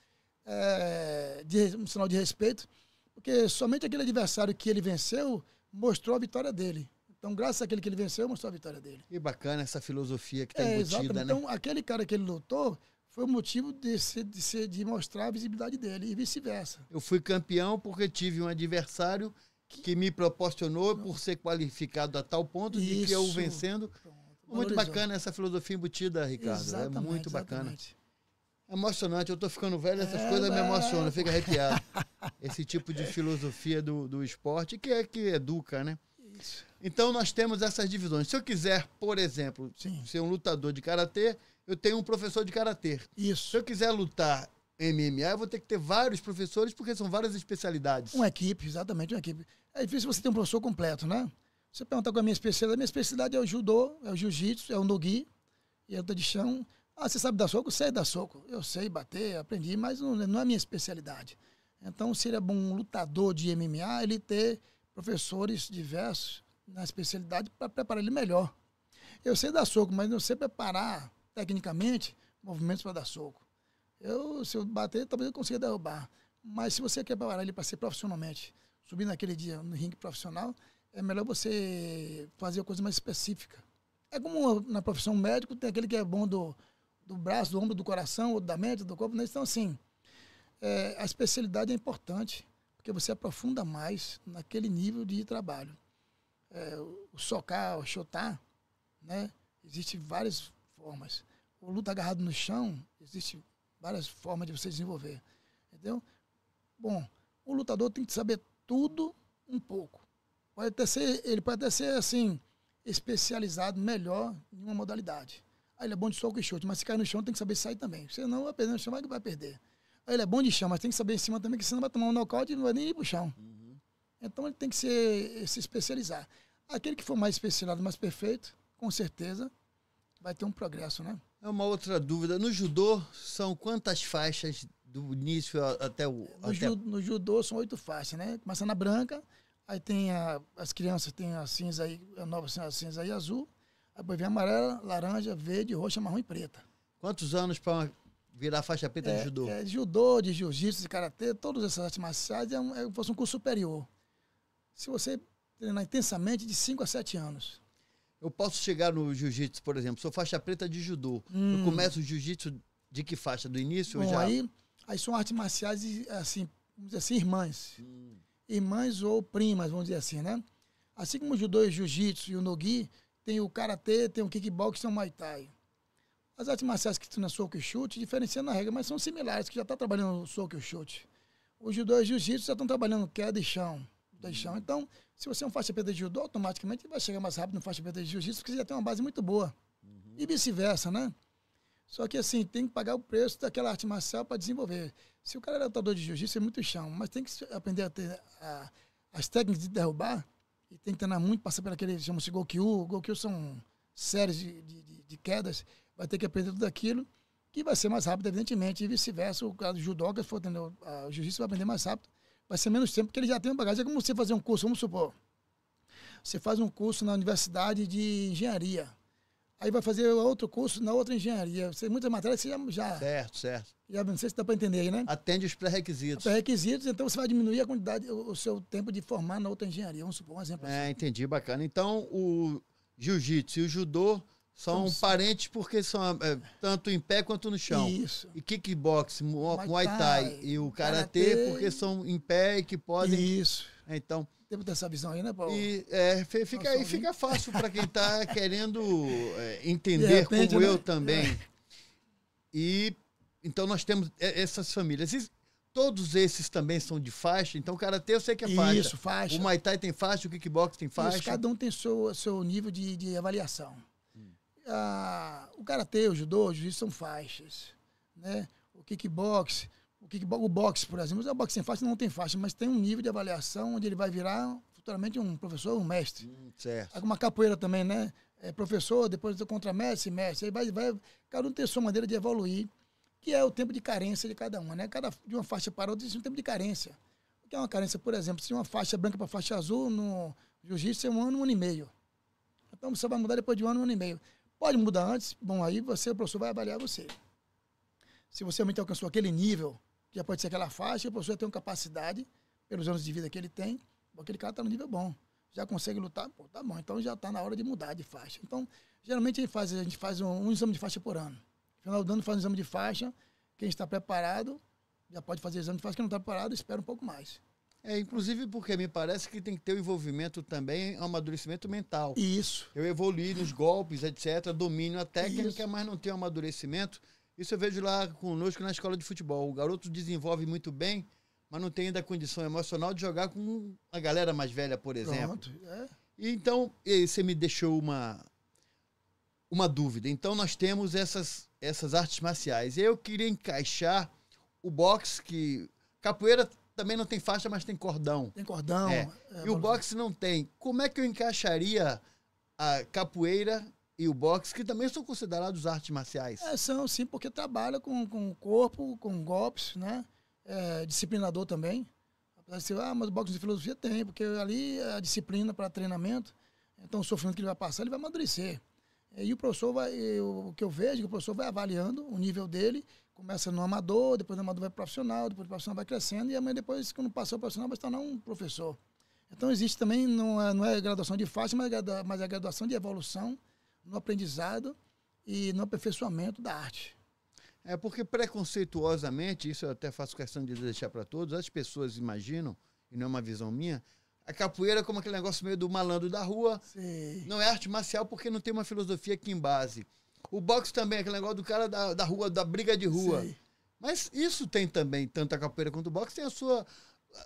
é, de, um sinal de respeito, porque somente aquele adversário que ele venceu mostrou a vitória dele. Então, graças àquele que ele venceu, mostrou a vitória dele. E bacana essa filosofia que está é, embutida, exatamente. né? Então, aquele cara que ele lutou foi o motivo de, ser, de, ser, de mostrar a visibilidade dele e vice-versa. Eu fui campeão porque tive um adversário que me proporcionou por ser qualificado a tal ponto Isso. de que eu vencendo Pronto. Muito bacana essa filosofia embutida, Ricardo. É exatamente, é muito bacana. Exatamente. Emocionante, eu estou ficando velho, essas é, coisas me é. emocionam, fico arrepiado. Esse tipo de filosofia do, do esporte que é que educa, né? Isso. Então nós temos essas divisões. Se eu quiser, por exemplo, Sim. ser um lutador de karatê, eu tenho um professor de karatê. Isso. Se eu quiser lutar MMA, eu vou ter que ter vários professores, porque são várias especialidades. Uma equipe, exatamente, uma equipe. É difícil você ter um professor completo, né? Você pergunta qual é a minha especialidade? Minha especialidade é o judô, é o jiu-jitsu, é o nogi e é luta de chão. Ah, você sabe dar soco? Sei dar soco. Eu sei bater, aprendi, mas não, não é a minha especialidade. Então, seria bom um lutador de MMA ele ter professores diversos na especialidade para preparar ele melhor. Eu sei dar soco, mas não sei preparar tecnicamente movimentos para dar soco. Eu, se eu bater, talvez eu consiga derrubar. Mas se você quer preparar ele para ser profissionalmente, subir naquele dia no ringue profissional, é melhor você fazer a coisa mais específica. É como na profissão médico, tem aquele que é bom do, do braço, do ombro, do coração, ou da mente, do corpo, né? Então, assim, é, a especialidade é importante, porque você aprofunda mais naquele nível de trabalho. É, o socar, o chutar, né? Existem várias formas. O luta agarrado no chão, existe várias formas de você desenvolver. Entendeu? Bom, o lutador tem que saber tudo um pouco. Pode até ser, ele pode até ser assim, especializado melhor em uma modalidade. Aí ele é bom de soco e chute, mas se cair no chão tem que saber sair também. Senão vai perder no chão, vai, vai perder. Aí ele é bom de chão, mas tem que saber em cima também, que senão vai tomar um nocaute e não vai nem ir pro chão. Uhum. Então ele tem que ser, eh, se especializar. Aquele que for mais especializado, mais perfeito, com certeza vai ter um progresso, né? É uma outra dúvida. No judô, são quantas faixas do início até o. No, até... Judô, no judô são oito faixas, né? Começa na branca, Aí tem a, as crianças, tem a cinza aí, a nova a cinza aí azul. Aí depois vem amarela, laranja, verde, roxa, marrom e preta. Quantos anos para virar faixa preta é, é, de judô? É, judô, de jiu-jitsu, de karatê, todas essas artes marciais, é, um, é fosse um curso superior. Se você treinar intensamente, de 5 a 7 anos. Eu posso chegar no jiu-jitsu, por exemplo, sou faixa preta de judô. Hum. Eu começo o jiu-jitsu de que faixa? Do início Bom, já? Aí, aí são artes marciais, assim, vamos dizer assim, irmãs. Hum irmãs ou primas, vamos dizer assim, né? Assim como o judô, o jiu-jitsu e o nogi, tem o karatê, tem o kickbox, e o muay thai. As artes marciais que estão soco e chute diferenciam na regra, mas são similares, que já está trabalhando o soco e o chute. O judô e o jiu-jitsu já estão trabalhando queda e chão, de chão. Hum. Então, se você é um faixa preta de judô, automaticamente vai chegar mais rápido no faixa preta de jiu-jitsu, porque você já tem uma base muito boa. Uhum. E vice-versa, né? Só que assim, tem que pagar o preço daquela arte marcial para desenvolver. Se o cara é lutador de jiu-jitsu, é muito chão, mas tem que aprender a ter a, as técnicas de derrubar e tem que treinar muito, passar por que chama-se Gokyu. Gokyu são séries de, de, de, quedas, vai ter que aprender tudo aquilo, que vai ser mais rápido, evidentemente, e vice-versa. O caso do judoca, se for atender o jiu-jitsu, vai aprender mais rápido, vai ser menos tempo, porque ele já tem uma bagagem. É como você fazer um curso, vamos supor, você faz um curso na universidade de engenharia, Aí vai fazer outro curso na outra engenharia. Você, muitas matérias você já, já. Certo, certo. Já, não sei se dá para entender aí, né? Atende os pré-requisitos. Pré-requisitos, então você vai diminuir a quantidade, o, o, seu tempo de formar na outra engenharia. Vamos supor um exemplo. É, assim. entendi, bacana. Então, o jiu-jitsu e o judô são então, parentes porque são é, tanto em pé quanto no chão. Isso. E kickbox, muay, muay thai, thai, e o karatê, karatê porque são em pé e que podem. Isso. Então, temos essa visão aí, né, Paulo? E é, fica, aí fica fácil para quem está querendo é, entender como né? eu também. É. E então nós temos essas famílias. E todos esses também são de faixa, então o karatê eu sei que é faixa. Isso, faixa. O Muay Thai tem faixa, o kickbox tem faixa. Isso, cada um tem seu, seu nível de, de avaliação. Hum. Ah, o karatê, o judô, o juiz são faixas. Né? O kickbox o, que o boxe, por exemplo, o é boxe sem faixa não tem faixa, mas tem um nível de avaliação onde ele vai virar futuramente um professor um mestre. Hum, certo. Alguma capoeira também, né? É professor, depois é contra mestre, mestre. Aí vai, vai, cada um tem sua maneira de evoluir, que é o tempo de carência de cada um né? Cada, de uma faixa para outra existe um tempo de carência. O que é uma carência, por exemplo, se uma faixa é branca para faixa azul no jiu-jitsu é um ano, um ano e meio. Então você vai mudar depois de um ano, um ano e meio. Pode mudar antes, bom, aí você, o professor vai avaliar você. Se você realmente alcançou aquele nível já pode ser aquela faixa, o professor tem uma capacidade, pelos anos de vida que ele tem, aquele cara está no nível bom. Já consegue lutar, pô, tá bom, então já está na hora de mudar de faixa. Então, geralmente a gente faz, a gente faz um, um exame de faixa por ano. No final do ano faz um exame de faixa, quem está preparado já pode fazer exame de faixa, quem não está preparado espera um pouco mais. É, inclusive porque me parece que tem que ter o um envolvimento também, é amadurecimento mental. Isso. Eu evoluí nos golpes, etc., domínio a técnica, Isso. mas não tenho amadurecimento isso eu vejo lá conosco na escola de futebol. O garoto desenvolve muito bem, mas não tem ainda a condição emocional de jogar com a galera mais velha, por exemplo. Pronto, é. E então, e você me deixou uma, uma dúvida. Então, nós temos essas, essas artes marciais. Eu queria encaixar o boxe, que capoeira também não tem faixa, mas tem cordão. Tem cordão. É. É, e o boxe não tem. Como é que eu encaixaria a capoeira e o boxe, que também são considerados artes marciais. É, são, sim, porque trabalha com, com o corpo, com golpes, né? É, disciplinador também. Apesar de ser, ah, mas o boxe de filosofia tem, porque ali é a disciplina para treinamento. Então, o sofrimento que ele vai passar, ele vai amadurecer. É, e o professor vai, eu, o que eu vejo é que o professor vai avaliando o nível dele, começa no amador, depois no amador vai profissional, depois o profissional vai crescendo, e amanhã depois, quando passar o profissional, vai se tornar um professor. Então existe também, não é, não é graduação de faixa, mas, é mas é graduação de evolução no aprendizado e no aperfeiçoamento da arte. É porque preconceituosamente, isso eu até faço questão de deixar para todos, as pessoas imaginam, e não é uma visão minha, a capoeira é como aquele negócio meio do malandro da rua. Sim. Não é arte marcial porque não tem uma filosofia aqui em base. O boxe também é aquele negócio do cara da, da rua, da briga de rua. Sim. Mas isso tem também, tanto a capoeira quanto o boxe, tem a sua,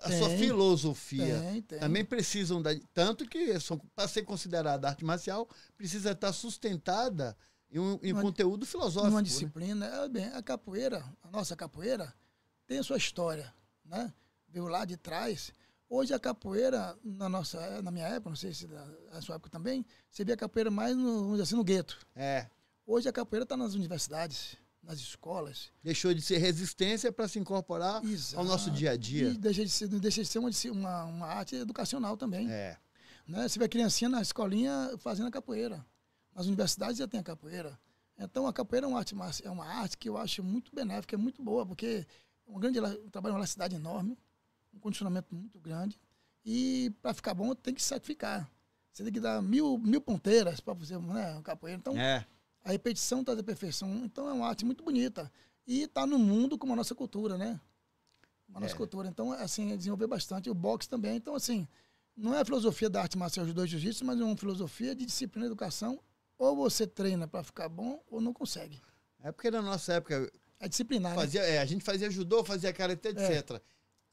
a tem, sua filosofia. Tem, tem. Também precisam da. Tanto que para ser considerada arte marcial, precisa estar sustentada em um em uma, conteúdo filosófico. Uma né? disciplina. Né? É, bem, a capoeira, a nossa capoeira, tem a sua história. Né? Veio lá de trás. Hoje a capoeira, na, nossa, é, na minha época, não sei se na sua época também, você via a capoeira mais no, assim, no gueto. É. Hoje a capoeira está nas universidades nas escolas. Deixou de ser resistência para se incorporar Exato. ao nosso dia a dia. E deixa de ser, deixa de ser uma, uma, arte educacional também. É. Né? Você vê a criancinha na escolinha fazendo a capoeira. Nas universidades já tem a capoeira. Então a capoeira é uma arte, é uma arte que eu acho muito benéfica, é muito boa, porque é um grande um trabalho, uma cidade enorme, um condicionamento muito grande. E para ficar bom tem que sacrificar. Você tem que dar mil, mil ponteiras para fazer né, capoeira. Então, é. A repetição traz a perfeição. Então é uma arte muito bonita. E está no mundo como a nossa cultura, né? A nossa é. cultura. Então, assim, é desenvolver bastante. O boxe também. Então, assim, não é a filosofia da arte marcial dos dois jiu-jitsu, mas é uma filosofia de disciplina e educação. Ou você treina para ficar bom ou não consegue. É porque na nossa época. É disciplinar. Né? Fazia, né? é, a gente fazia judô, fazia karatê, etc. É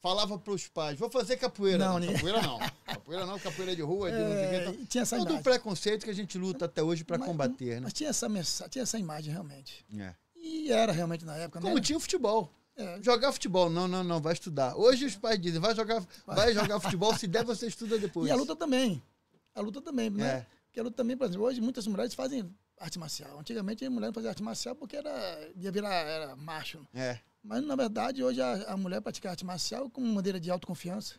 falava para os pais, vou fazer capoeira. Não, não capoeira não. capoeira não, capoeira de rua, de é, então. tinha essa Todo o preconceito que a gente luta até hoje para combater, né? Mas tinha essa, tinha essa imagem realmente. É. E era realmente na época, Como né? tinha o futebol. É. Jogar futebol, não, não, não, vai estudar. Hoje os pais dizem, vai jogar, vai, vai jogar futebol, se der você estuda depois. E a luta também. A luta também, né? É. Porque a luta também, por exemplo, hoje muitas mulheres fazem arte marcial. Antigamente a mulher não fazia arte marcial porque era, ia virar era macho. É. Mas, na verdade, hoje a, a mulher pratica arte marcial como maneira de autoconfiança,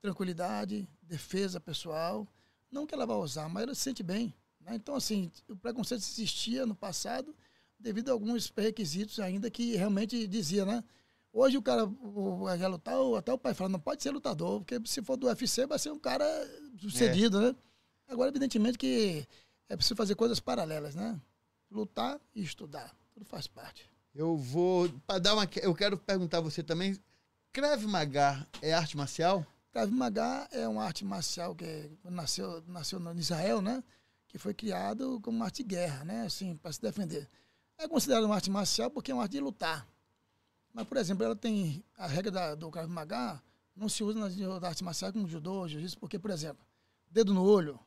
tranquilidade, defesa pessoal. Não que ela vá usar, mas ela se sente bem. Né? Então, assim, o preconceito existia no passado devido a alguns requisitos ainda que realmente dizia, né? Hoje o cara vai lutar, até o pai fala, não pode ser lutador, porque se for do UFC vai ser um cara sucedido, é. né? Agora, evidentemente que é preciso fazer coisas paralelas, né? Lutar e estudar, tudo faz parte. Eu vou para dar uma eu quero perguntar a você também, Krav Maga é arte marcial? Krav Maga é uma arte marcial que nasceu nasceu em Israel, né? Que foi criado como arte de guerra, né? Assim, para se defender. É considerada uma arte marcial porque é uma arte de lutar. Mas, por exemplo, ela tem a regra da, do Krav Maga não se usa na, na arte marcial como judô, jiu-jitsu, porque, por exemplo, dedo no olho,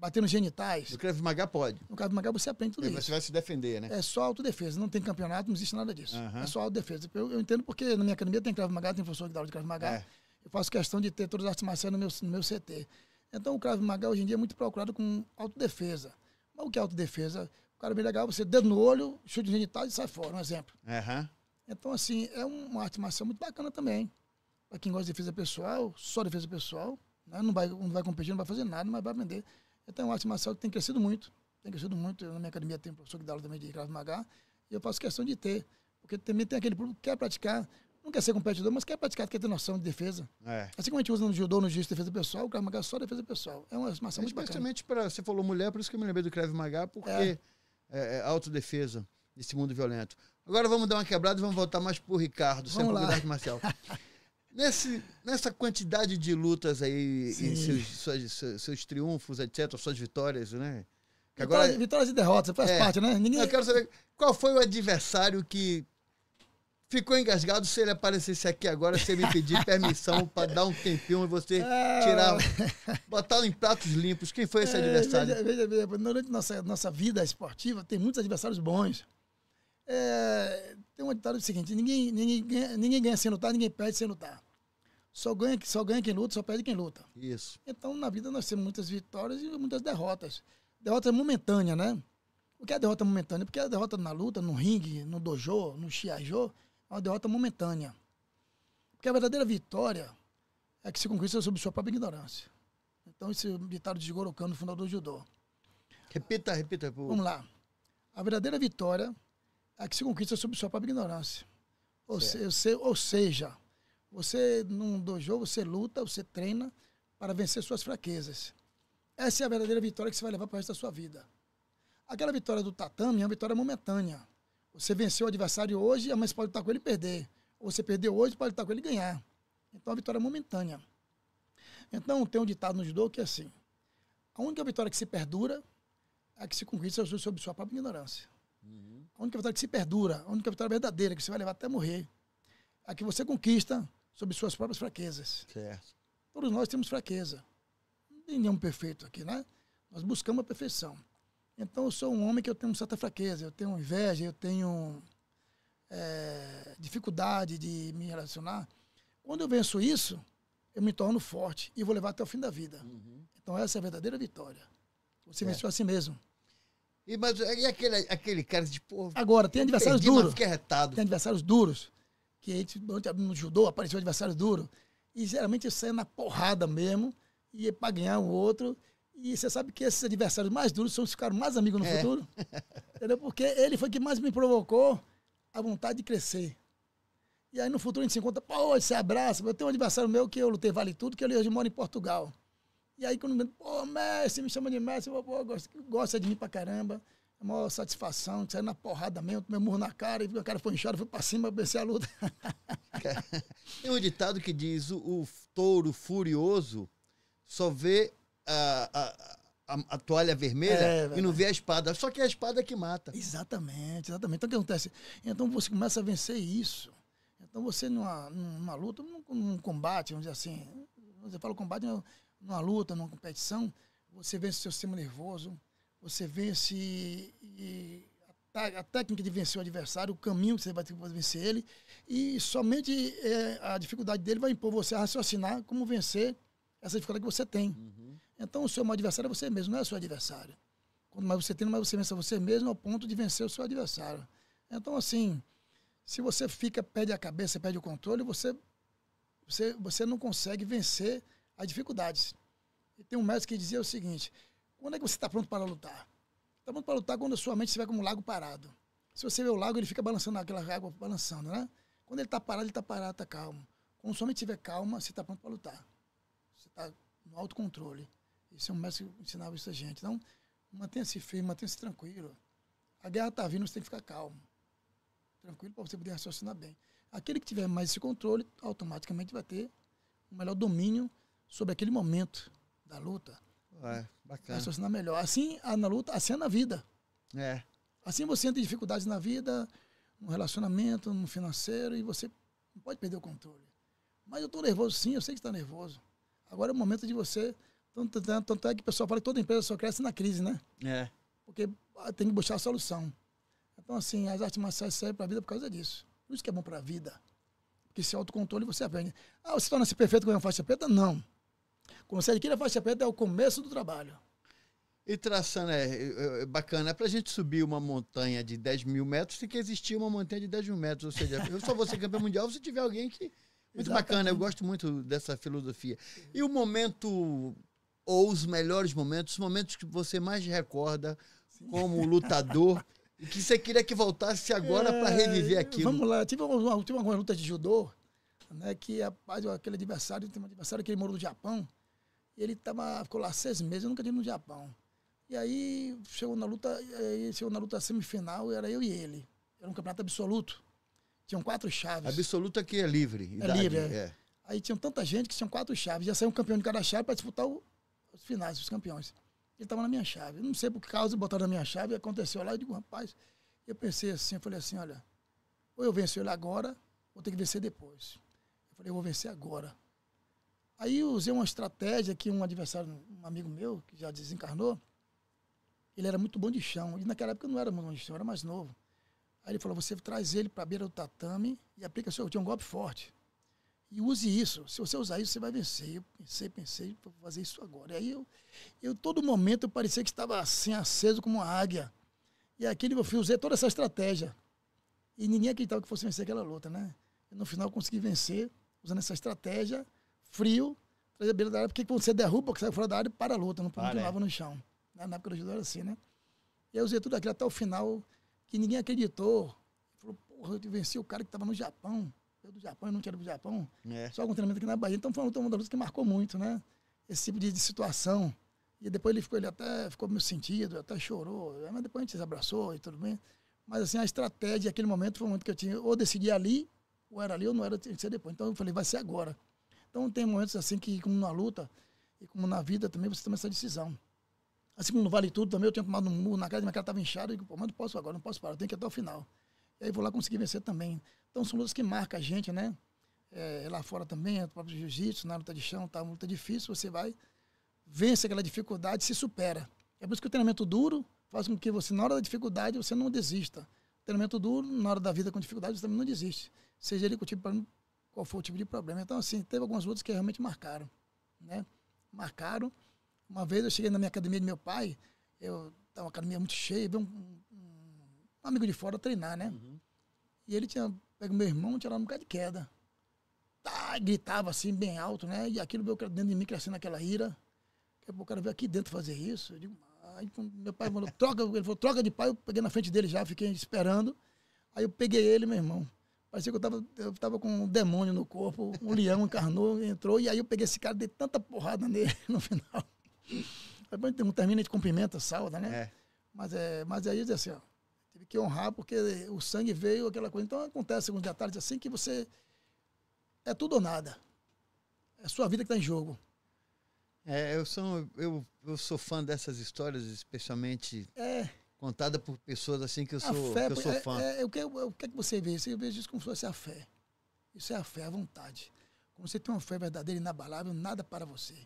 bater nos genitais. No Krav Maga pode. No Krav Maga você aprende tudo é, isso. Você vai se defender, né? É só autodefesa. Não tem campeonato, não existe nada disso. Uhum. É só autodefesa. Eu, eu entendo porque na minha academia tem Krav Maga, tem professor que dá aula de Krav Maga. É. Eu faço questão de ter todas as artes marciais no meu, no meu CT. Então o Krav Maga hoje em dia é muito procurado com autodefesa. Mas o que é autodefesa? O cara é bem legal, você dedo no olho, chute genitais e sai fora, um exemplo. Uhum. Então, assim, é uma arte marcial muito bacana também. Para quem gosta de defesa pessoal, só defesa pessoal, né? não, vai, não vai competir, não vai fazer nada, mas vai aprender eu tenho uma arte marcial que tem crescido muito, tem crescido muito. Eu, na minha academia tem um professor que dá aula também de Krav Maga, e eu faço questão de ter, porque também tem aquele público que quer praticar, não quer ser competidor, mas quer praticar, quer ter noção de defesa. É. Assim como a gente usa no judô, no jiu defesa pessoal, o Krav Maga é só defesa pessoal. É uma marcial muito Especialmente para, você falou mulher, por isso que eu me lembrei do Krav Maga, porque é, é, é autodefesa nesse mundo violento. Agora vamos dar uma quebrada e vamos voltar mais pro Ricardo, vamos sempre lá. Ricardo marcial. Nesse, nessa quantidade de lutas aí, em seus, suas, seus, seus, triunfos, etc., suas vitórias, né? Que agora... Vitórias, vitórias e derrotas, faz é, parte, né? Ninguém... Eu quero saber qual foi o adversário que ficou engasgado se ele aparecesse aqui agora, se ele pedir permissão para dar um tempinho e você ah. tirar, botar em pratos limpos. Quem foi esse é, adversário? É, veja, veja, veja, durante nossa, nossa vida esportiva, tem muitos adversários bons. É, tem um ditado seguinte: ninguém, ninguém, ninguém ganha sem lutar, ninguém perde sem lutar. Só ganha, só ganha quem luta, só perde quem luta. Isso. Então, na vida, nós temos muitas vitórias e muitas derrotas. Derrota momentânea, né? O que é derrota momentânea? Porque a derrota na luta, no ringue, no dojo, no shiajô, é uma derrota momentânea. Porque a verdadeira vitória é que se conquista sob sua própria ignorância. Então, esse ditado de Gorokan, Kano, fundador do judô. Repita, repita. Por... Vamos lá. A verdadeira vitória a que se conquista sob sua própria ignorância. Ou, se, se, ou seja, você num dojo, você luta, você treina para vencer suas fraquezas. Essa é a verdadeira vitória que você vai levar para o resto da sua vida. Aquela vitória do tatame é uma vitória momentânea. Você venceu o adversário hoje, mas pode estar com ele e perder. Ou você perdeu hoje, pode estar com ele e ganhar. Então, é a vitória é momentânea. Então, tem um ditado no judô que é assim. A única vitória que se perdura é a que se conquista sob sua própria ignorância. A única vitória que se perdura, a única vitória verdadeira que você vai levar até morrer. A que você conquista sobre suas próprias fraquezas. Certo. Todos nós temos fraqueza. Não tem nenhum perfeito aqui, né? Nós buscamos a perfeição. Então eu sou um homem que eu tenho certa fraqueza, eu tenho inveja, eu tenho é, dificuldade de me relacionar. Quando eu venço isso, eu me torno forte e vou levar até o fim da vida. Uhum. Então essa é a verdadeira vitória. Você é. venceu a si mesmo. E, mas, e aquele, aquele cara de porra. Agora, tem adversários perdi, duros. retado. Tem adversários duros. Que a gente, não judô, apareceu um adversário duro. E geralmente eu saio na porrada mesmo. E é pra ganhar o outro. E você sabe que esses adversários mais duros são os que ficaram mais amigos no é. futuro. Entendeu? Porque ele foi que mais me provocou a vontade de crescer. E aí no futuro a gente se encontra, pô, se abraça. Eu tenho um adversário meu que eu lutei vale tudo, que ele hoje mora em Portugal. E aí quando vem, pô, mestre, me chama de mestre, pô, gosta, gosta de mim pra caramba. É uma satisfação, sai na porrada mesmo, meu murro na cara, e o cara foi inchado, foi pra cima, vencer a luta. Tem um ditado que diz, o, o touro furioso só vê a, a, a, a, toalha vermelha é, e não vê a espada. Só que é a espada que mata. Exatamente, exatamente. Então o que acontece? Então você começa a vencer isso. Então você numa, numa luta, num, num combate, vamos dizer assim, você fala combate, numa luta, numa competição, você vence o seu sistema nervoso, você vence e, a, a, técnica de vencer o adversário, o caminho que você vai ter para vencer ele, e somente é, a dificuldade dele vai impor você a raciocinar como vencer essa dificuldade que você tem. Uhum. Então, o seu maior adversário é você mesmo, não é o seu adversário. Quanto mais você tem, mais você vence a você mesmo ao ponto de vencer o seu adversário. Então, assim, se você fica, perde a cabeça, perde o controle, você, você, você não consegue vencer as dificuldades. E tem um mestre que dizia o seguinte: quando é que você está pronto para lutar? Está pronto para lutar quando a sua mente estiver como um lago parado. Se você vê o lago, ele fica balançando aquela água, balançando, né? Quando ele está parado, ele está parado, está calmo. Quando sua mente estiver calma, você está pronto para lutar. Você está no autocontrole. Isso é um mestre que ensinava isso a gente. Então, mantenha-se firme, mantenha-se tranquilo. A guerra está vindo, você tem que ficar calmo. Tranquilo para você poder raciocinar bem. Aquele que tiver mais esse controle, automaticamente vai ter um melhor domínio sobre aquele momento da luta. É, bacana. Raciocinar melhor. Assim na luta, assim é na vida. É. Assim você entra em dificuldades na vida, no relacionamento, no financeiro, e você não pode perder o controle. Mas eu estou nervoso sim, eu sei que está nervoso. Agora é o momento de você. Tanto, tanto é que o pessoal fala que toda empresa só cresce na crise, né? É. Porque ah, tem que buscar a solução. Então, assim, as artes marciais servem para a vida por causa disso. Por isso que é bom para a vida. Porque se autocontrole você aprende. Ah, você torna-se perfeito com uma faixa preta? Não. Quando você adquire a faixa preta, é o começo do trabalho. E traçando, é, é, é bacana, é para a gente subir uma montanha de 10 mil metros, tem que existir uma montanha de 10 mil metros. Ou seja, eu só vou ser campeão mundial se tiver alguém que. Muito Exatamente. bacana, eu gosto muito dessa filosofia. E o momento, ou os melhores momentos, os momentos que você mais recorda como lutador, e que você queria que voltasse agora é, para reviver aquilo. Vamos lá, eu tive uma, tive uma luta de judô, né, que rapaz, aquele adversário, tem um adversário que ele morou no Japão, e ele tava, ficou lá seis meses, eu nunca tinha ido no Japão. E aí chegou na luta, chegou na luta semifinal, era eu e ele. Era um campeonato absoluto. Tinham quatro chaves. Absoluto aqui é, é livre. É idade, é livre, é. é. Aí tinham tanta gente que tinham quatro chaves. Já saiu um campeão de cada chave para disputar o, os finais, os campeões. Ele estava na minha chave. Eu não sei por que causa botaram na minha chave, aconteceu lá. Eu digo, rapaz, eu pensei assim, eu falei assim, olha, ou eu venço ele agora, ou ter que vencer depois. Eu falei, eu vou vencer agora. Aí eu usei uma estratégia que um adversário, um amigo meu, que já desencarnou, ele era muito bom de chão. E naquela época eu não era muito bom de chão, era mais novo. Aí ele falou: você traz ele para a beira do tatame e aplica seu. Eu tinha um golpe forte. E use isso. Se você usar isso, você vai vencer. Eu pensei, pensei, vou fazer isso agora. E aí eu, eu todo momento, eu parecia que estava assim, aceso como uma águia. E aquele eu fui, usei toda essa estratégia. E ninguém acreditava que fosse vencer aquela luta, né? E no final consegui vencer usando essa estratégia frio, trazer a beira da área, porque quando você derruba, que sai fora da área, para a luta, não continuava ah, é. no chão. Na época do judô era assim, né? E eu usei tudo aquilo até o final, que ninguém acreditou. Falou, porra, eu venci o cara que estava no Japão. Eu do Japão, eu não tinha ido pro Japão. É. Só algum treinamento aqui na Bahia. Então foi uma luta, uma luta que marcou muito, né? Esse tipo de, de situação. E depois ele ficou, ele até ficou meio sentido, até chorou. Mas depois a gente se abraçou e tudo bem. Mas assim, a estratégia, aquele momento foi o momento que eu tinha, ou decidi ali, ou era ali, ou não era, tinha que ser depois. Então eu falei, vai ser agora. Então tem momentos assim que, como na luta e como na vida também, você toma essa decisão. Assim como não vale tudo também, eu tinha tomado um muro na cara, minha cara estava inchada, e digo, mas não posso agora, não posso parar, eu tenho que ir até o final. E aí vou lá conseguir vencer também. Então são lutas que marcam a gente, né? É, é lá fora também, é o próprio jiu-jitsu, na né? luta de chão, tá uma luta difícil, você vai, vence aquela dificuldade, se supera. É por isso que o treinamento duro faz com que você, na hora da dificuldade, você não desista. treinamento duro, na hora da vida com dificuldade, você também não desiste. Seja ele com tipo qual foi o tipo de problema. Então, assim, teve algumas lutas que realmente marcaram, né? Marcaram. Uma vez eu cheguei na minha academia de meu pai, eu tava uma academia muito cheia, veio um, um, um, amigo de fora treinar, né? Uhum. E ele tinha pego meu irmão, tinha lá um bocado de queda. Tá, gritava assim, bem alto, né? E aquilo veio dentro de mim crescendo aquela ira. Daqui a pouco o cara veio aqui dentro fazer isso. Eu digo, Aí então, meu pai falou, troca, ele falou, troca de pai, eu peguei na frente dele já, fiquei esperando. Aí eu peguei ele, meu irmão. Parecia que eu tava, eu tava com um demônio no corpo, um leão encarnou, entrou, e aí eu peguei esse cara, dei tanta porrada nele no final. Depois não termina de cumprimenta, salda, né? É. Mas, é, mas aí diz assim, ó, tive que honrar porque o sangue veio, aquela coisa. Então acontece alguns detalhes assim que você. É tudo ou nada. É a sua vida que está em jogo. É, eu sou, eu, eu sou fã dessas histórias, especialmente. É contada por pessoas assim que eu sou, fé, que eu sou é, fã. É, é, o, que, é, o que é que você vê? Você vê isso como se fosse a fé. Isso é a fé, a vontade. Quando você tem uma fé verdadeira, inabalável, nada para você.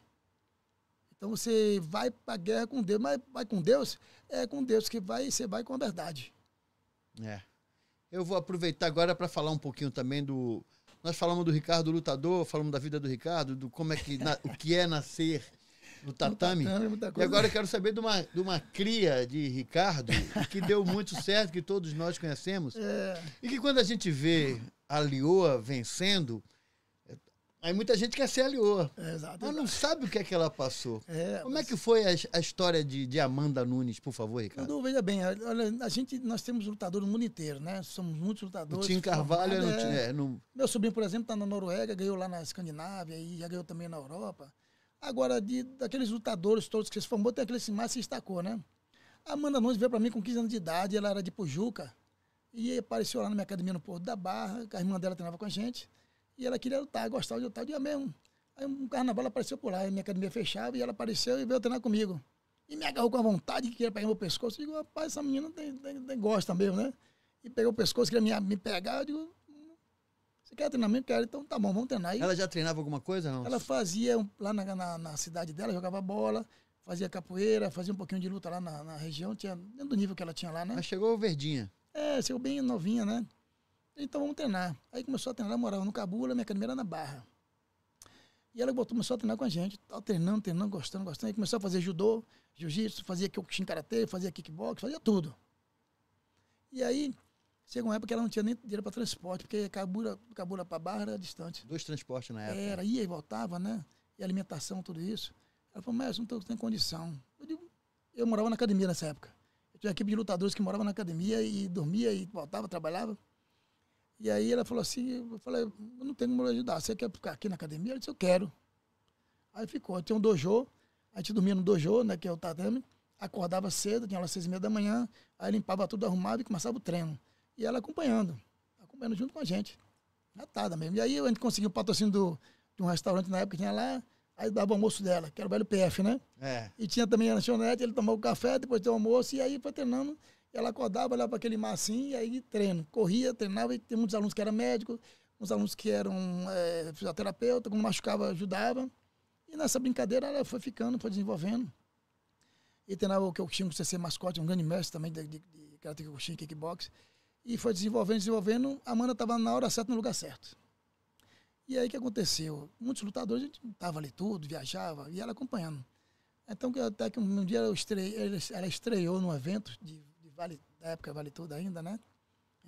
Então você vai para a guerra com Deus, mas vai com Deus, é com Deus que vai, você vai com a verdade. É. Eu vou aproveitar agora para falar um pouquinho também do. Nós falamos do Ricardo Lutador, falamos da vida do Ricardo, do como é que. Na, o que é nascer no tatame. No tatame é e agora eu quero saber de uma, de uma cria de Ricardo, que deu muito certo, que todos nós conhecemos. É. E que quando a gente vê a Lioa vencendo, é, aí muita gente quer ser a Lioa. É, exato, mas não sabe o que é que ela passou. É, Como mas... é que foi a, a história de, de, Amanda Nunes, por favor, Ricardo? Não, veja bem, olha, a gente, nós temos lutadores no mundo inteiro, né? Somos muitos lutadores. O Tim Carvalho formado, é, no, é, no... Meu sobrinho, por exemplo, está na Noruega, ganhou lá na Escandinávia e já ganhou também na Europa. Agora, de, daqueles lutadores todos que se formou, tem aquele que mais se destacou, né? A Amanda Nunes veio para mim com 15 anos de idade, ela era de Pujuca, e apareceu lá na minha academia no Porto da Barra, a irmã dela treinava com a gente, e ela queria lutar, gostava de lutar, dia ah, mesmo. Aí um carnaval apareceu por lá, minha academia fechava, e ela apareceu e veio treinar comigo. E me agarrou com a vontade que queria pegar meu pescoço. Eu digo, rapaz, essa menina tem, tem, tem, gosta mesmo, né? E pegou o pescoço, queria me, me pegar, eu digo, você quer treinamento? Quero. Então tá bom, vamos treinar. E ela já treinava alguma coisa? Não? Ela fazia, lá na, na, na, cidade dela, jogava bola, fazia capoeira, fazia um pouquinho de luta lá na, na região, tinha, dentro do nível que ela tinha lá, né? Mas chegou verdinha. É, chegou bem novinha, né? Então vamos treinar. Aí começou a treinar, morava no Cabula, minha academia era na Barra. E ela botou, começou a treinar com a gente, alternando, treinando, gostando, gostando. Aí começou a fazer judô, jiu-jitsu, fazia Kyokushin Karate, fazia kickbox, fazia tudo. E aí Chegou uma época que ela não tinha nem dinheiro para transporte, porque Cabura, Cabura para Barra era distante. Dois transportes na época. Era, ia e voltava, né? E alimentação, tudo isso. Ela falou, mas não, tô, não condição. Eu, digo, eu morava na academia nessa época. Eu tinha uma equipe de lutadores que morava na academia e dormia e voltava, trabalhava. E aí ela falou assim, eu falei, eu não tenho como ajudar, você quer ficar aqui na academia? Ela disse, eu quero. Aí ficou, eu tinha um dojo, a gente dormia no dojo, né, que é o tatame, acordava cedo, tinha aula às seis e meia da manhã, aí limpava tudo, arrumava e começava o treino. E ela acompanhando, acompanhando junto com a gente. Natada mesmo. E aí a gente conseguiu o patrocínio do, de um restaurante na época que tinha lá, aí dava o almoço dela, que era o velho PF, né? É. E tinha também a lanchonete, ele tomava o café, depois deu o almoço, e aí foi treinando. Ela acordava, olhava para aquele mar assim, e aí treino. Corria, treinava, e tem muitos alunos que eram médicos, uns alunos que eram é, fisioterapeuta, quando machucava, ajudava. E nessa brincadeira ela foi ficando, foi desenvolvendo. E treinava o que eu tinha com o CC Mascote, é um grande mestre também de, de, de Karate Kyokushin, Kickbox. E foi desenvolvendo, desenvolvendo. A Amanda estava na hora certa, no lugar certo. E aí o que aconteceu? Muitos lutadores, estavam ali tudo, viajava, e ela acompanhando. Então, até que um dia eu estrei, ela estreou num evento, de, de vale, da época Vale Tudo ainda, né?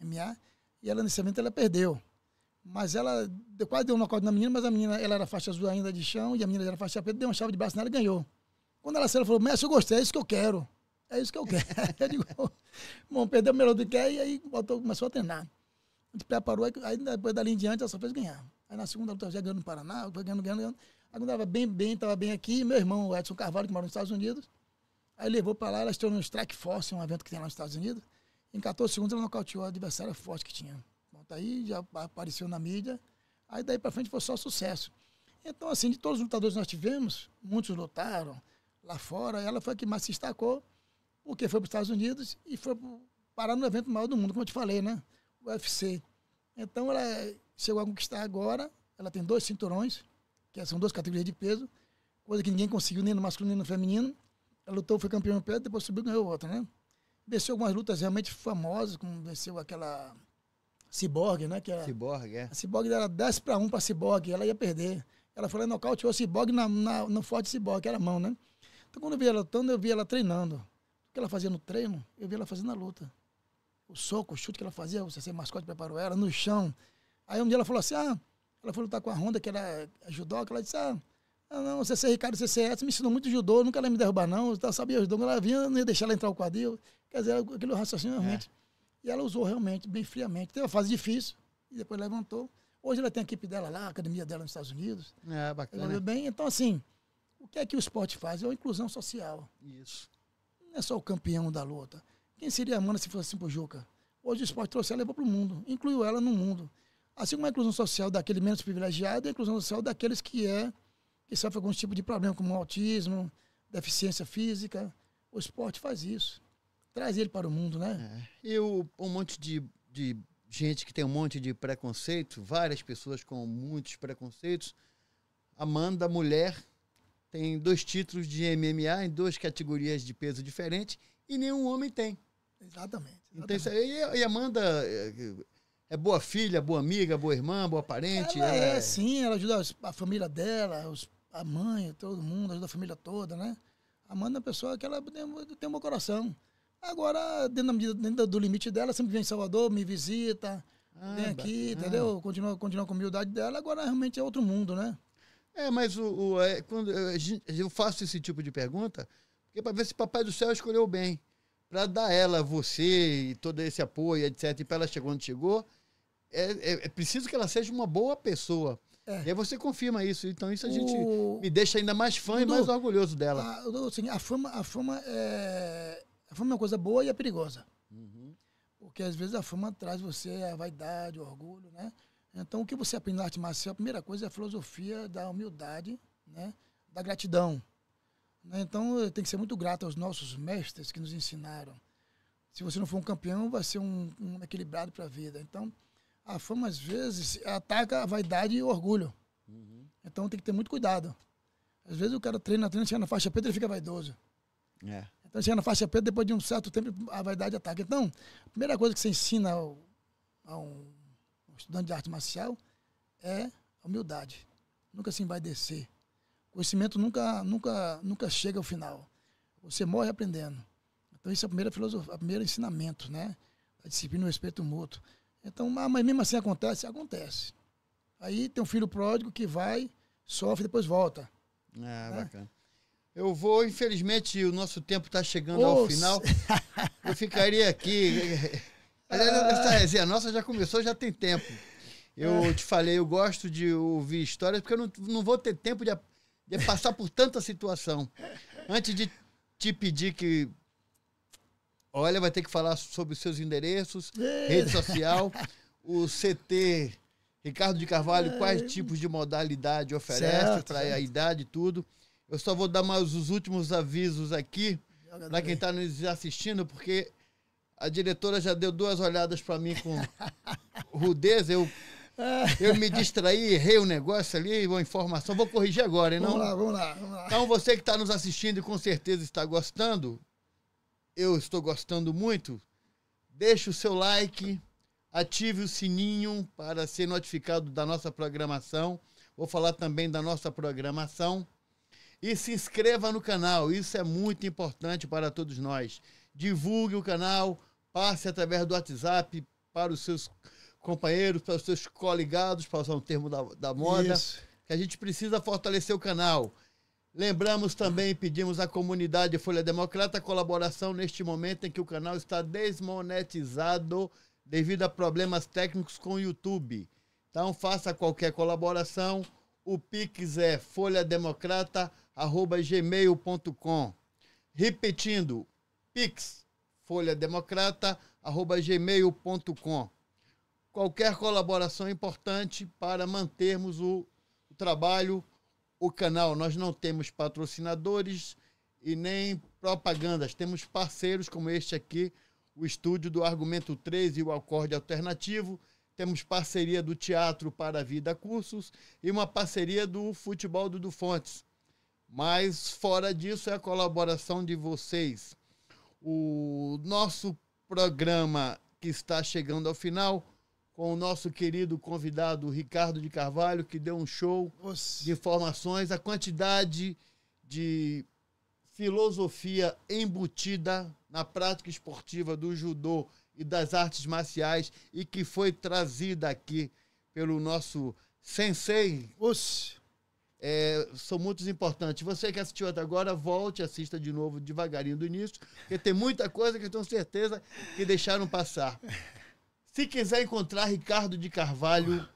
MA. E ela, nesse evento, ela perdeu. Mas ela deu, quase deu um acorde na menina, mas a menina ela era faixa azul ainda de chão, e a menina era faixa preta, deu uma chave de braço nela e ganhou. Quando ela saiu, ela falou, mestre, eu gostei, é isso que eu quero. É isso que eu quero. eu digo, bom, perdeu melhor do que é, e aí botou, começou a treinar. A gente preparou, aí depois dali em diante ela só fez ganhar. Aí na segunda luta já ganhando no Paraná, foi ganhando, ganhando, ganhando. Aí quando estava bem, bem, estava bem aqui, meu irmão, o Edson Carvalho, que mora nos Estados Unidos, aí levou para lá, ela estreou no Strike Force, um evento que tem lá nos Estados Unidos. Em 14 segundos ela nocauteou a adversária forte que tinha. Bom, aí já apareceu na mídia. Aí daí para frente foi só sucesso. Então, assim, de todos os lutadores que nós tivemos, muitos lutaram lá fora, ela foi a que mais se destacou porque foi para os Estados Unidos e foi parar no evento maior do mundo, como eu te falei, né? O UFC. Então ela chegou a conquistar agora, ela tem dois cinturões, que são duas categorias de peso, coisa que ninguém conseguiu, nem no masculino nem no feminino. Ela lutou, foi campeão de peso, depois subiu e ganhou outra, né? Venceu algumas lutas realmente famosas, como venceu aquela Cyborg, né? Que era, Cyborg, é. A Cyborg era 10 para 1 para Cyborg, ela ia perder. Ela falou lá e nocauteou a Cyborg na, na, no Forte Cyborg, que era mão, né? Então quando eu vi ela lutando, eu vi ela treinando que ela fazia no treino, eu vi ela fazendo na luta. O soco, o chute que ela fazia, o CC Mascote preparou ela no chão. Aí um dia ela falou assim: ah, ela foi lutar com a Honda, que era judô, que ela disse: ah, ah não, o CC Ricardo, o CC Edson me ensinou muito judô, nunca ela me derrubar, não. Eu sabia judô, ela vinha, não ia deixar ela entrar o quadril. Quer dizer, aquele raciocínio é. realmente. É. E ela usou realmente, bem friamente. Teve uma fase difícil, e depois levantou. Hoje ela tem a equipe dela lá, a academia dela nos Estados Unidos. É, bacana. Ela bem. Então, assim, o que é que o esporte faz? É uma inclusão social. Isso não é só o campeão da luta. Quem seria a Amanda se fosse assim pro Juca? Hoje o esporte trouxe ela levou o mundo, incluiu ela no mundo. Assim como a inclusão social daquele menos privilegiado, a inclusão social daqueles que é que sofrem algum tipo de problema, como autismo, deficiência física. O esporte faz isso. Traz ele para o mundo, né? É. E o, um monte de, de gente que tem um monte de preconceito, várias pessoas com muitos preconceitos. Amanda, mulher, tem dois títulos de MMA em duas categorias de peso diferentes e nenhum homem tem. Exatamente. Então, exatamente. Então, e, é, e Amanda é, é boa filha, boa amiga, boa irmã, boa parente? Ela é, é sim, ela ajuda a família dela, os, a mãe, todo mundo, ajuda a família toda, né? Amanda é uma pessoa que ela tem, tem um bom coração. Agora, dentro, da medida, dentro do limite dela, sempre vem em Salvador, me visita, ah, vem aqui, ah. entendeu? Continua, continua com a humildade dela, agora realmente é outro mundo, né? É, mas o, o é, quando é, eu faço esse tipo de pergunta, porque é para ver se Papai do Céu escolheu bem. Para dar ela, você e todo esse apoio, etc., e para ela chegar onde chegou, é, é, é, preciso que ela seja uma boa pessoa. E aí você confirma isso. Então isso a o... gente me deixa ainda mais fã e mais orgulhoso dela. A, assim, a, fama, a, fama é, a fama é uma coisa boa e é perigosa. Uhum. Porque às vezes a fama traz você a vaidade, o orgulho, né? Então, o que você aprende na arte marcial, a primeira coisa é a filosofia da humildade, né? da gratidão. Né? Então, tem que ser muito grato aos nossos mestres que nos ensinaram. Se você não for um campeão, vai ser um, um equilibrado para a vida. Então, a fama, às vezes, ataca a vaidade e o orgulho. Uhum. Então, tem que ter muito cuidado. Às vezes, o cara treina, treina, chega na faixa preta, e fica vaidoso. É. Então, chega na faixa preta, depois de um certo tempo, a vaidade ataca. Então, a primeira coisa que você ensina a um estudante de arte marcial é a humildade. Nunca se vai descer. conhecimento nunca, nunca, nunca chega ao final. Você morre aprendendo. Então, isso é o primeiro, filosofia, primeiro ensinamento, né? A disciplina e o respeito mútuo. Então, ah, mas mesmo assim acontece? Acontece. Aí tem um filho pródigo que vai, sofre, depois volta. Ah, né? bacana. Eu vou, infelizmente, o nosso tempo está chegando ao final. Eu ficaria aqui Aliás, essa resenha nossa já começou, já tem tempo. Eu ah. te falei, eu gosto de ouvir histórias, porque eu não, não vou ter tempo de, de passar por tanta situação. Antes de te pedir que Olha, vai ter que falar sobre os seus endereços, é. rede social, o CT Ricardo de Carvalho, é. quais tipos de modalidade oferece para a idade e tudo. Eu só vou dar mais os últimos avisos aqui para quem está nos assistindo, porque a diretora já deu duas olhadas para mim com rudeza. Eu, eu me distraí, errei o um negócio ali, uma informação. Vou corrigir agora, hein? Não? lá, vamos lá, vamos lá. Então, você que está nos assistindo e com certeza está gostando, eu estou gostando muito, deixe o seu like, ative o sininho para ser notificado da nossa programação. Vou falar também da nossa programação. E se inscreva no canal, isso é muito importante para todos nós divulgue o canal, passe através do WhatsApp para os seus companheiros, para os seus coligados, para usar um termo da, da moda, Isso. que a gente precisa fortalecer o canal. Lembramos também e pedimos à comunidade Folha Democrata colaboração neste momento em que o canal está desmonetizado devido a problemas técnicos com o YouTube. Então faça qualquer colaboração. O Pix é folhademocrata.gmail.com. Repetindo, Pix folhademocrata@gmail.com. Qualquer colaboração é importante para mantermos o, o trabalho, o canal. Nós não temos patrocinadores e nem propagandas. Temos parceiros como este aqui, o estúdio do Argumento 13 e o Acorde Alternativo. Temos parceria do Teatro para a Vida Cursos e uma parceria do Futebol do Fontes. Mas fora disso é a colaboração de vocês o nosso programa que está chegando ao final com o nosso querido convidado Ricardo de Carvalho, que deu um show Nossa. de informações, a quantidade de filosofia embutida na prática esportiva do judô e das artes marciais e que foi trazida aqui pelo nosso sensei. Nossa é, são muito importantes. Você que assistiu até agora, volte, assista de novo devagarinho do início, porque tem muita coisa que eu tenho certeza que deixaram passar. Se quiser encontrar Ricardo de Carvalho,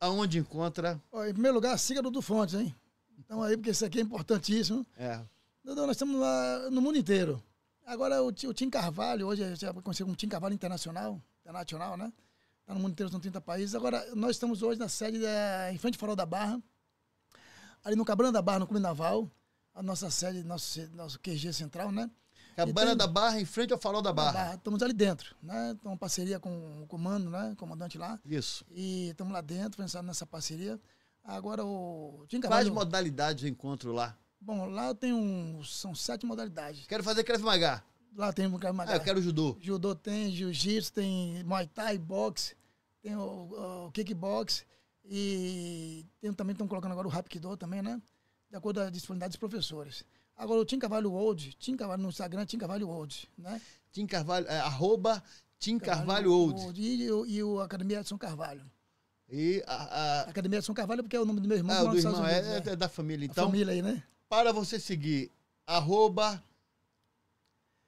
aonde encontra? em primeiro lugar, siga Dudu Fontes, hein? Então aí, porque isso aqui é importantíssimo. É. Dudu, nós estamos lá no mundo inteiro. Agora, o, o Tim Carvalho, hoje já é conhecido como Tim Carvalho Internacional, internacional, né? Está no mundo inteiro, são 30 países. Agora, nós estamos hoje na sede da, em frente Farol da Barra, ali no Cabana da Barra, no Clube Naval, a nossa sede, nosso, nosso QG central, né? Cabana então, da Barra, em frente ao Farol da Barra. Barra. Estamos ali dentro, né? Então, uma parceria com o comando, né? Comandante lá. Isso. E estamos lá dentro, pensando nessa parceria. Agora o. Quais modalidades de encontro lá? Bom, lá tem um. São sete modalidades. Quero fazer Krav Maga. Lá tem um Krav Maga. Ah, eu quero judô. Judô tem, jiu-jitsu, tem muay thai, boxe, tem o, o kickbox. E tem, também estão colocando agora o Rapkido também, né? De acordo com a disponibilidade dos professores. Agora, o Tim Carvalho Old, Tim Carvalho no Instagram, Tim Carvalho Old, né? Tim Carvalho, é, arroba Tim Carvalho, Carvalho Old. E, e, e o Academia Edson Carvalho. E a, a, Academia Edson Carvalho, porque é o nome do meu irmão. Ah, do irmão, Unidos, é, é, né? é da família, então. A família aí, né? Para você seguir, arroba...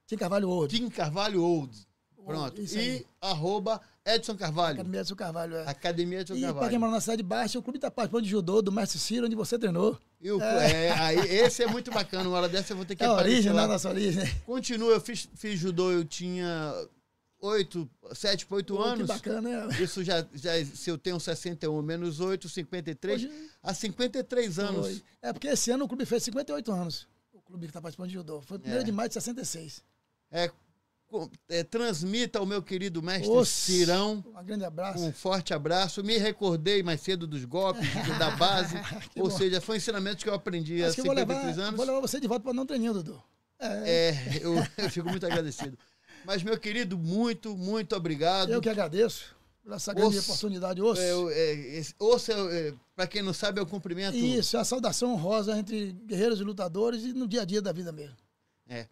Tim Carvalho Old. Tim Carvalho Old. Pronto. e arroba Edson Carvalho. Academia Edson Carvalho, é. Academia Edson e Carvalho. E para quem mora na cidade baixa, é o clube está participando de judô do Mestre Ciro, onde você treinou. é. É, aí, esse é muito bacana. Uma hora dessa eu vou ter que é aparecer origem, lá. É nossa origem. Continua, eu fiz, fiz judô, eu tinha oito, sete para tipo, oito anos. Que bacana, é. Isso já, já, se eu tenho 61 menos 8, 53, Hoje... há 53 anos. Foi. É, porque esse ano o clube fez 58 anos. O clube que está participando de judô. Foi o é. primeiro é. de maio de 66. É, é, transmita ao meu querido mestre Oxe, Cirão. Um grande abraço. Um forte abraço. Me recordei mais cedo dos golpes, da base. ou bom. seja, foi um ensinamento que eu aprendi Acho há 53 vou levar, anos. Vou levar você de volta para não treininho, Dudu. É, é eu, eu, fico muito agradecido. Mas, meu querido, muito, muito obrigado. Eu que agradeço pela essa grande osso, oportunidade. Osso. É, osso, é, é, é, para quem não sabe, é o cumprimento. Isso, é a saudação honrosa entre guerreiros e lutadores e no dia a dia da vida mesmo. É.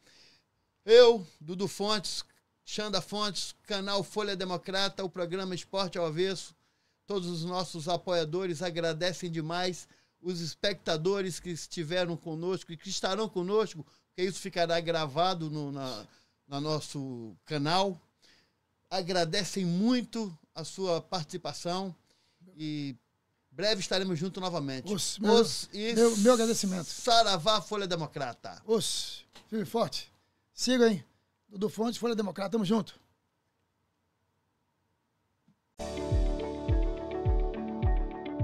Eu, Dudu Fontes, Xanda Fontes, canal Folha Democrata, o programa Esporte ao Avesso. Todos os nossos apoiadores agradecem demais os espectadores que estiveram conosco e que estarão conosco, porque isso ficará gravado no, na, nosso canal. Agradecem muito a sua participação e breve estaremos juntos novamente. Os, meu, Os meu, meu, agradecimento. Saravá Folha Democrata. Os, firme forte. Siga, hein? Dudu Fontes, Folha Democrata, tamo junto.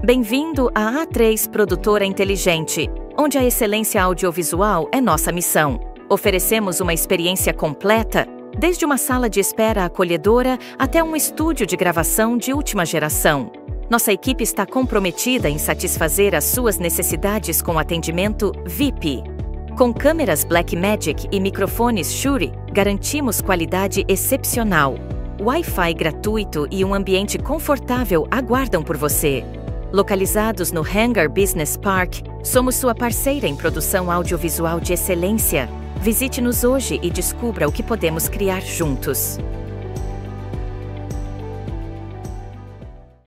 Bem-vindo à A3 Produtora Inteligente, onde a excelência audiovisual é nossa missão. Oferecemos uma experiência completa, desde uma sala de espera acolhedora até um estúdio de gravação de última geração. Nossa equipe está comprometida em satisfazer as suas necessidades com atendimento VIP. Com câmeras Blackmagic e microfones Shure, garantimos qualidade excepcional. Wi-Fi gratuito e um ambiente confortável aguardam por você. Localizados no Hangar Business Park, somos sua parceira em produção audiovisual de excelência. Visite-nos hoje e descubra o que podemos criar juntos.